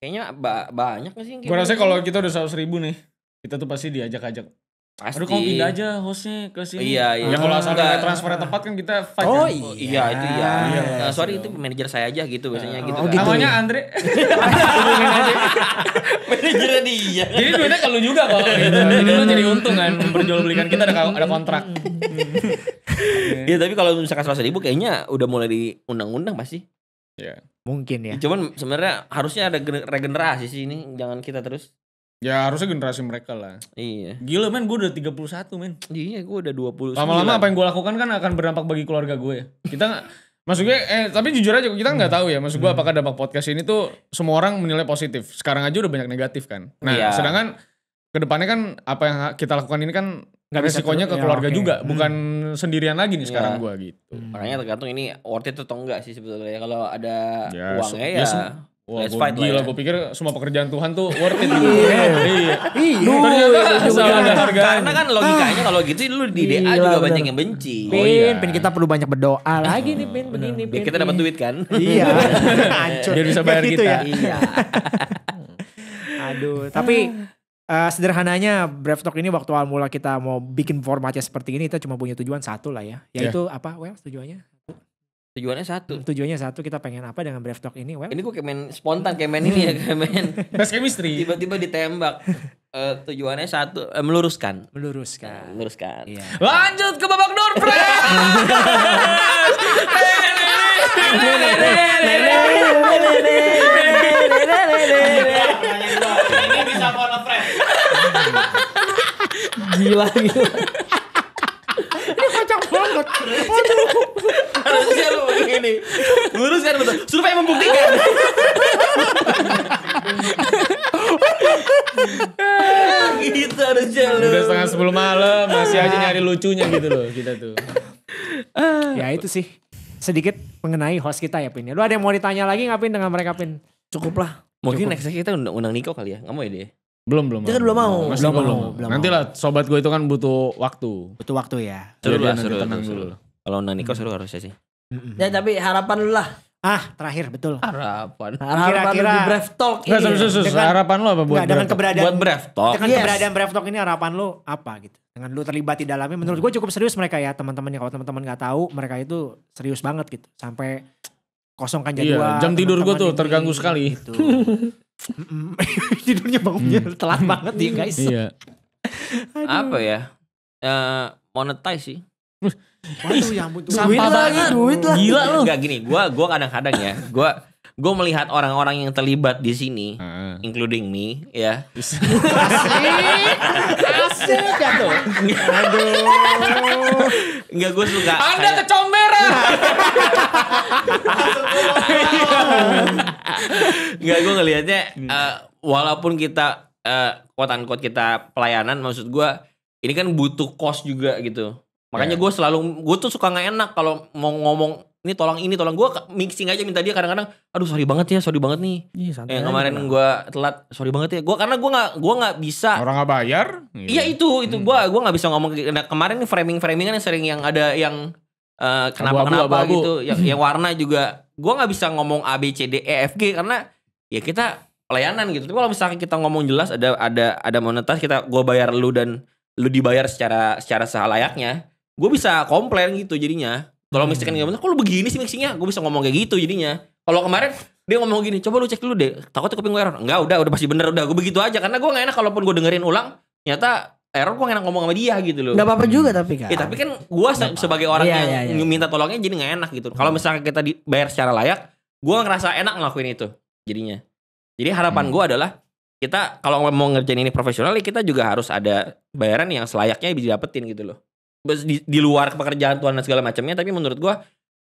kayaknya ba banyak sih gue rasa gitu? kalau kita udah seratus ribu nih kita tuh pasti diajak-ajak Pasti. Aduh kamu pindah aja hostnya ke sini. Iya, iya. Ya kalau asal ada transfer tempat kan kita fight Oh kan? iya, iya itu ya. oh, iya. iya. Uh, sorry itu manajer saya aja gitu biasanya gitu. Oh, kan. gitu. Namanya Andre. manajer dia. Jadi duitnya lu juga kalau gitu. Jadi lu jadi untung kan berjual belikan kita ada ada kontrak. Iya tapi kalau misalkan seratus ribu kayaknya udah mulai di undang-undang pasti. Iya. Mungkin ya. Cuman sebenarnya harusnya ada regenerasi sih ini jangan kita terus Ya harusnya generasi mereka lah. Iya. Gila men, gue udah 31 men. Iya, gue udah 20. Lama-lama apa yang gue lakukan kan akan berdampak bagi keluarga gue. Ya. Kita gak, maksud eh tapi jujur aja kita nggak hmm. tahu ya. Maksud gue hmm. apakah dampak podcast ini tuh semua orang menilai positif. Sekarang aja udah banyak negatif kan. Nah, yeah. sedangkan kedepannya kan apa yang kita lakukan ini kan Gak resikonya ke ya, keluarga ya, okay. juga, hmm. bukan sendirian lagi nih iya. sekarang gue gitu. Hmm. Makanya tergantung ini worth it atau enggak sih sebetulnya. Kalau ada ya, uangnya ya, ya Wah, Let's fight gila, ya. gue pikir semua pekerjaan Tuhan tuh worth it gitu. Iya, Iya. Iya. Iya. Iya. Iya. Iya. Karena kan logikanya kalau gitu lu di DA juga banyak yang benci. Oh, pin, Iya. iya. pin kita perlu banyak berdoa lagi nih pin begini pin. Biar kita dapat iya. duit kan. Iya. Hancur. Biar bisa bayar gitu kita. Ya. Iya. Aduh, tapi Uh, sederhananya Brave Talk ini waktu awal mula kita mau bikin formatnya seperti ini kita cuma punya tujuan satu lah ya yaitu yeah. apa well tujuannya Tujuannya satu. Hmm, tujuannya satu kita pengen apa dengan Brave Talk ini? Well, ini gue kayak main spontan kayak main ini ya kayak main. Best chemistry. Tiba-tiba ditembak. Uh, tujuannya satu uh, meluruskan. Meluruskan. Nah, meluruskan. Iya. Lanjut ke babak door Gila gila repot harusnya lu begini lurus kan betul survei membuktikan gitu harusnya lu udah setengah sepuluh malam masih aja nyari lucunya gitu loh kita tuh ya itu sih sedikit mengenai host kita ya Pin ya, lu ada yang mau ditanya lagi ngapain dengan mereka Pin Cukuplah. mungkin Cukup. next kita undang, undang Niko kali ya nggak mau ya dia belum belum. Dia kan belum mau. Masih belum, belum, belum. Nanti lah sobat gue itu kan butuh waktu. Butuh waktu ya. Seru lah, seru, tenang Kalau dulu. Kalau Naniko seru hmm. harusnya sih. Ya tapi harapan lu lah. Ah, terakhir betul. Harapan. Harapan Kira-kira, di Brave Talk ini. Nah, sus, sus, dengan, harapan lu apa buat dengan brave keberadaan buat Brave Talk? Dengan yes. keberadaan Brave Talk ini harapan lu apa gitu? Dengan lu terlibat di dalamnya menurut gue cukup serius mereka ya teman-teman kalau teman-teman gak tahu mereka itu serius banget gitu. Sampai kosongkan jadwal. Iya, jam tidur gue tuh terganggu sekali. Gitu. tidurnya bangunnya hmm. telat banget ya guys iya. apa ya uh, monetize sih Waduh ya ampun banget duit lah. Gila lu. Enggak gini, gua gua kadang-kadang ya, gua gue melihat orang-orang yang terlibat di sini, hmm. including me, ya. Asik, asik ya tuh. Aduh. Enggak gue suka. Anda kecomberan. Iya. Enggak gue ngelihatnya uh, walaupun kita uh, eh, quote kita pelayanan maksud gue ini kan butuh cost juga gitu. Makanya yeah. gue selalu gue tuh suka nggak enak kalau mau ngomong ini tolong ini tolong gue mixing aja minta dia kadang-kadang aduh sorry banget ya sorry banget nih Ih, iya, eh, kemarin gue telat sorry banget ya gue karena gue nggak gue nggak bisa orang nggak bayar iya, iya. itu itu gue hmm. gue nggak bisa ngomong gitu. nah, kemarin framing framingan yang sering yang ada yang uh, eh, kenapa abu, abu, kenapa abu, abu. gitu yang, yang warna juga gue nggak bisa ngomong A B C D E F G karena ya kita pelayanan gitu. Tapi kalau misalnya kita ngomong jelas ada ada ada monetas kita gue bayar lu dan lu dibayar secara secara sehalayaknya, gue bisa komplain gitu jadinya. Kalau hmm. misalkan nggak benar, kok lu begini sih mixingnya? Gue bisa ngomong kayak gitu jadinya. Kalau kemarin dia ngomong gini, coba lu cek dulu deh. Takutnya kuping gue error. Enggak, udah, udah pasti bener. Udah, gue begitu aja. Karena gue gak enak kalaupun gue dengerin ulang, ternyata error eh, gue enak ngomong sama dia gitu loh. Gak apa-apa juga tapi kan. Ya, tapi kan gue se sebagai orang yeah, yang yeah, yeah. minta tolongnya jadi gak enak gitu. Kalau misalnya kita dibayar secara layak, gue ngerasa enak ngelakuin itu jadinya. Jadi harapan hmm. gue adalah kita kalau mau ngerjain ini profesional ya kita juga harus ada bayaran yang selayaknya bisa dapetin gitu loh. Di, di luar pekerjaan Tuhan dan segala macamnya tapi menurut gue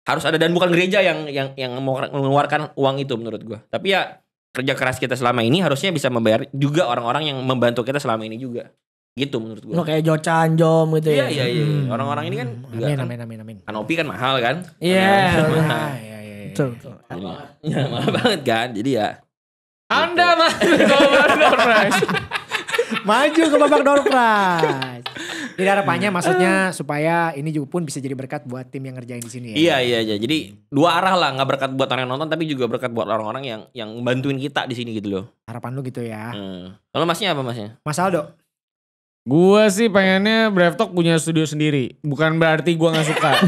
harus ada dan bukan gereja yang yang yang mengeluarkan uang itu menurut gue. Tapi ya kerja keras kita selama ini harusnya bisa membayar juga orang-orang yang membantu kita selama ini juga gitu menurut gua. Lo kayak Jocan Jom gitu iya, ya. Iya iya iya. Orang-orang ini kan hmm. juga amin, kan, amin amin amin. Kanopi kan mahal kan? Iya. Ah, iya, iya iya. Betul betul. Ya, mahal banget kan. Jadi ya Anda mah gitu. Maju ke babak door prize. Jadi harapannya hmm. maksudnya supaya ini juga pun bisa jadi berkat buat tim yang ngerjain di sini ya. Iya iya iya. Jadi dua arah lah nggak berkat buat orang yang nonton tapi juga berkat buat orang-orang yang yang bantuin kita di sini gitu loh. Harapan lu gitu ya. Hmm. Kalau masnya apa masnya? Mas Aldo. Gue sih pengennya Brave Talk punya studio sendiri. Bukan berarti gue gak suka.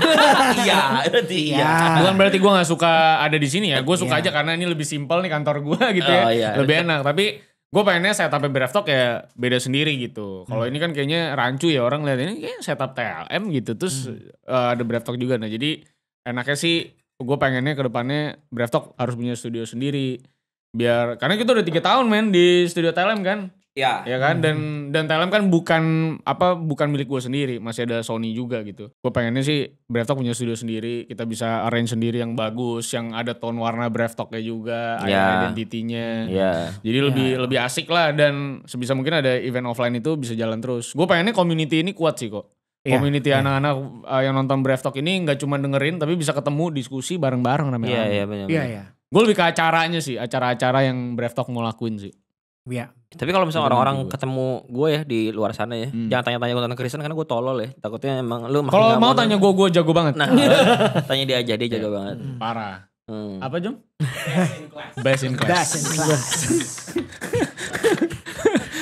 Iya, berarti iya. iya. Bukan berarti gue gak suka ada di sini ya. Gue suka yeah. aja karena ini lebih simpel nih kantor gue gitu ya. yeah. Oh, iya. Lebih enak. Tapi gue pengennya setupnya Brave Talk ya beda sendiri gitu. Kalau hmm. ini kan kayaknya rancu ya orang lihat ini kayak setup TLM gitu. Terus hmm. uh, ada Brave Talk juga. Nah jadi enaknya sih gue pengennya ke depannya Brave Talk harus punya studio sendiri. Biar, karena kita udah tiga tahun men di studio TLM kan. Ya. Ya kan dan hmm. dan Thailand kan bukan apa bukan milik gue sendiri, masih ada Sony juga gitu. Gue pengennya sih Breftok punya studio sendiri, kita bisa arrange sendiri yang bagus, yang ada tone warna Breftoknya talk juga, yeah. ada ya. identitinya. Iya. Jadi ya. lebih lebih asik lah dan sebisa mungkin ada event offline itu bisa jalan terus. Gue pengennya community ini kuat sih kok. Iya. Community iya. anak-anak ya. yang nonton Breftok ini nggak cuma dengerin tapi bisa ketemu diskusi bareng-bareng namanya. Iya, iya, Iya, iya. Gue lebih ke acaranya sih, acara-acara yang Breftok Talk mau lakuin sih. Iya. Tapi kalau misalnya orang-orang ketemu gue ya di luar sana ya, hmm. jangan tanya-tanya gue tentang Kristen karena gue tolol ya. Takutnya emang lu Kalau mau tanya gue, gue jago banget. Nah, tanya dia aja, dia jago iya. banget. Hmm. Parah. Hmm. Apa Jom? Best in class. Best in class.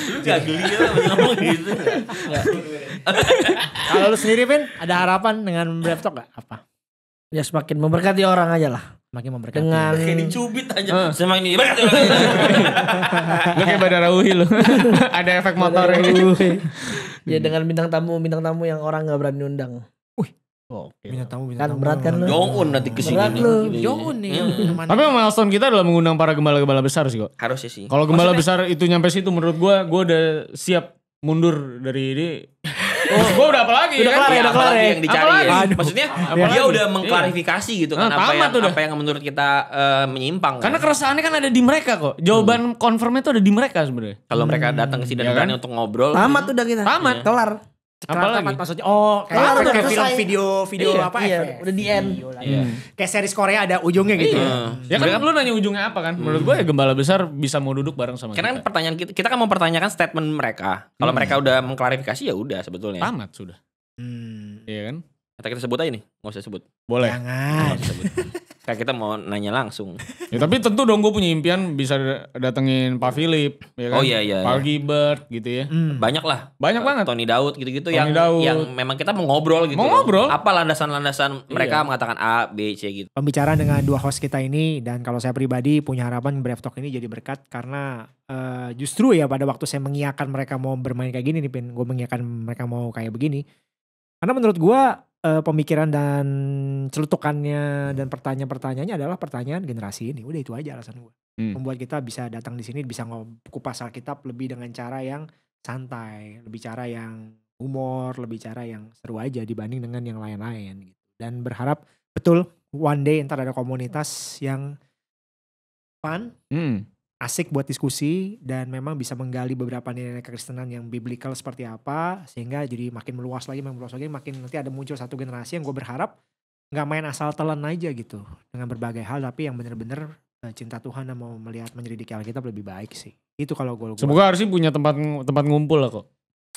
lu gak geli ya gitu. Kalau lu sendiri Pin, ada harapan dengan laptop gak? Apa? Ya semakin memberkati orang aja lah semakin memberkati. Dengan kayak dicubit aja. Uh. Semakin ini. lu kayak Badara Uhi lu. Ada efek motor. Ya. Hmm. ya dengan bintang tamu bintang tamu yang orang nggak berani undang. Oke. Bintang tamu, bintang kan berat kan lu. Jongun nanti kesini. Berat lu. Iya, iya. Jongun nih. Hmm. tapi Tapi milestone kita adalah mengundang para gembala-gembala besar sih kok. Harus sih. Kalau gembala Maksudnya... besar itu nyampe situ menurut gua, gua udah siap mundur dari ini Oh, gue udah apa lagi? Udah kan? kelar ya, udah kelar ya. Yang dicari ya. Maksudnya dia udah mengklarifikasi gitu kan ah, apa yang apa yang menurut kita eh, menyimpang. Karena kan? keresahannya kan ada di mereka kok. Jawaban konfirmasi hmm. itu ada di mereka sebenarnya. Kalau mereka datang ke sidang hmm. ya berani kan? untuk ngobrol. Tamat hmm. udah kita. Tamat. Kelar. Apa lagi? maksudnya oh kayak, kayak, kayak film video video iya, apa iya, udah di end iya. Hmm. kayak series Korea ada ujungnya iya. gitu iya. ya kan lu nanya ujungnya apa kan menurut gue ya hmm. gembala besar bisa mau duduk bareng sama karena kita Karena pertanyaan kita, kita kan mempertanyakan statement mereka kalau hmm. mereka udah mengklarifikasi ya udah sebetulnya tamat sudah hmm. iya kan kata kita sebut aja nih gak usah sebut boleh jangan Kayak nah, kita mau nanya langsung. ya, tapi tentu dong gue punya impian bisa datengin Pak Philip, ya kan? Oh iya iya. Pak iya. Gilbert gitu ya. Hmm. Banyak lah. Eh, Banyak banget. Tony Daud gitu-gitu yang Daud. yang memang kita mau ngobrol gitu. Mau ngobrol. Apa landasan-landasan mereka iya. mengatakan A, B, C gitu. Pembicaraan dengan dua host kita ini dan kalau saya pribadi punya harapan Brave Talk ini jadi berkat karena uh, justru ya pada waktu saya mengiakan mereka mau bermain kayak gini nih Pin. Gue mengiakan mereka mau kayak begini. Karena menurut gue uh, pemikiran dan celutukannya dan pertanyaan-pertanyaannya adalah pertanyaan generasi ini. Udah itu aja alasan gue. Hmm. Membuat kita bisa datang di sini bisa kupas Alkitab lebih dengan cara yang santai, lebih cara yang humor, lebih cara yang seru aja dibanding dengan yang lain-lain gitu. Dan berharap betul one day ntar ada komunitas yang fun, hmm asik buat diskusi dan memang bisa menggali beberapa nilai nilai kekristenan yang biblical seperti apa sehingga jadi makin meluas lagi makin meluas lagi makin nanti ada muncul satu generasi yang gue berharap nggak main asal telan aja gitu dengan berbagai hal tapi yang bener-bener eh, cinta Tuhan dan mau melihat menyelidiki Alkitab lebih baik sih itu kalau gue semoga harusnya punya tempat tempat ngumpul lah kok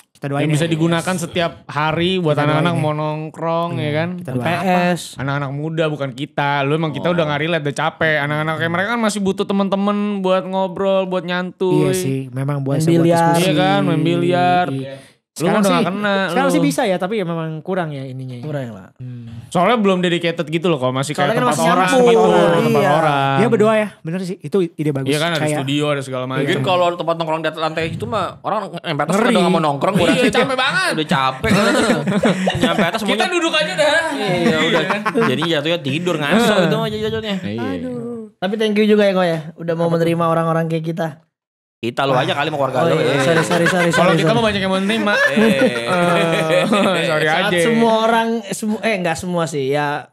kita doain yang ya. bisa digunakan yes. setiap hari buat anak-anak mau nongkrong ya hmm. ya kan. PS. Anak-anak muda bukan kita. Lu emang oh. kita udah oh. ngari udah capek. Anak-anak kayak mereka kan masih butuh teman-teman buat ngobrol, buat nyantui. Iya sih, memang buat sebuah diskusi. Iya kan, main biliar. Iya. Sekarang lu sih, kena, sekarang lu. sih bisa ya, tapi ya memang kurang ya ininya. Ya. Kurang lah. Hmm. Soalnya belum dedicated gitu loh kalau masih kayak kan tempat masih orang nyampur. gitu, iya. tempat orang. Iya berdoa ya, bener sih. Itu ide bagus. Iya kan ada kayak, studio, ada segala macam. Mungkin kalau tempat nongkrong di atas lantai itu mah orang yang atas udah gak mau nongkrong. Iya, udah iya, capek banget. Udah capek. Kan. nyampe atas Kita duduk aja dah. Iya udah. Iya. Jadi jatuhnya tidur ngaso iya. itu aja jatuhnya. Aduh. Tapi thank you juga ya kok ya, udah mau menerima orang-orang kayak kita. Kita lu aja kali mau keluarga oh lu. Iya, sorry, sorry, sorry. Kalau kita mau banyak yang menerima nerima. Eh, eh, aja. Semua orang, eh enggak semua sih ya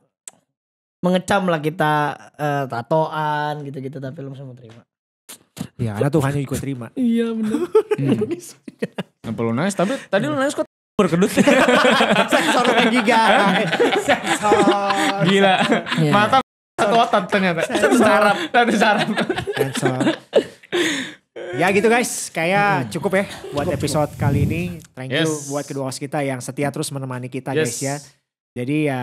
mengecam lah kita eh, tatoan gitu-gitu tapi lu semua mau terima. Iya, ya, tuh hanya ikut terima. Iya benar. Hmm. perlu nangis, tapi tadi lu nangis kok berkedut. Sensor gigi guys. Sensor. Gila. Iya. Mata satu ternyata. Satu saraf. Ya gitu guys, kayak cukup ya buat episode kali ini. Thank you buat kedua host kita yang setia terus menemani kita yes. guys ya. Jadi ya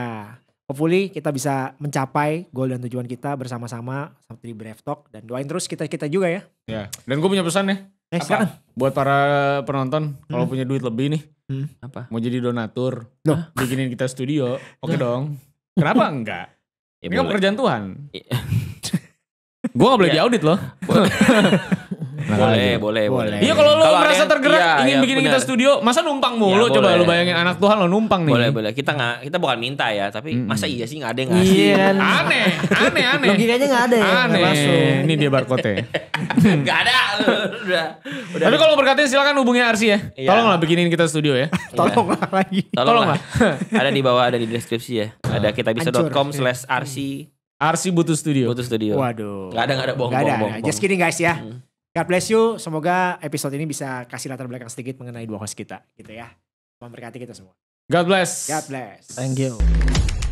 hopefully kita bisa mencapai goal dan tujuan kita bersama-sama seperti di Brave Talk dan doain terus kita kita juga ya. Ya. Dan gue punya pesan ya. Eh, apa? Buat para penonton hmm. kalau punya duit lebih nih, hmm. apa? Mau jadi donatur, Loh. bikinin kita studio, oke okay dong. Kenapa enggak? Ya, Ini kan pekerjaan Tuhan. gue gak boleh ya. diaudit loh. Nah, gitu. boleh, boleh, boleh. Iya kalau lo kalo merasa tergerak iya, ingin iya, bikin bener. kita studio, masa numpang iya, mulu? Ya, coba lo bayangin anak Tuhan lo numpang nih. Boleh, boleh. Kita nggak, kita bukan minta ya, tapi hmm. masa iya sih nggak ada yang iya. ngasih? Iya, aneh, aneh, aneh. Logikanya nggak ada ya. Aneh. Ini dia barcode. Nggak ada, udah, udah. Tapi kalau berkatin silakan hubungi Arsi ya. Iya. Tolonglah bikinin kita studio ya. Tolonglah lagi. Tolonglah. ada di bawah, ada di deskripsi ya. Ada kita bisa.com slash Arsi. Arsi butuh studio. Butuh studio. Waduh. Gak ada, gak ada bohong-bohong. Gak ada, just kidding guys ya. Mm. God bless you. Semoga episode ini bisa kasih latar belakang sedikit mengenai dua host kita gitu ya. Memberkati kita semua. God bless. God bless. Thank you.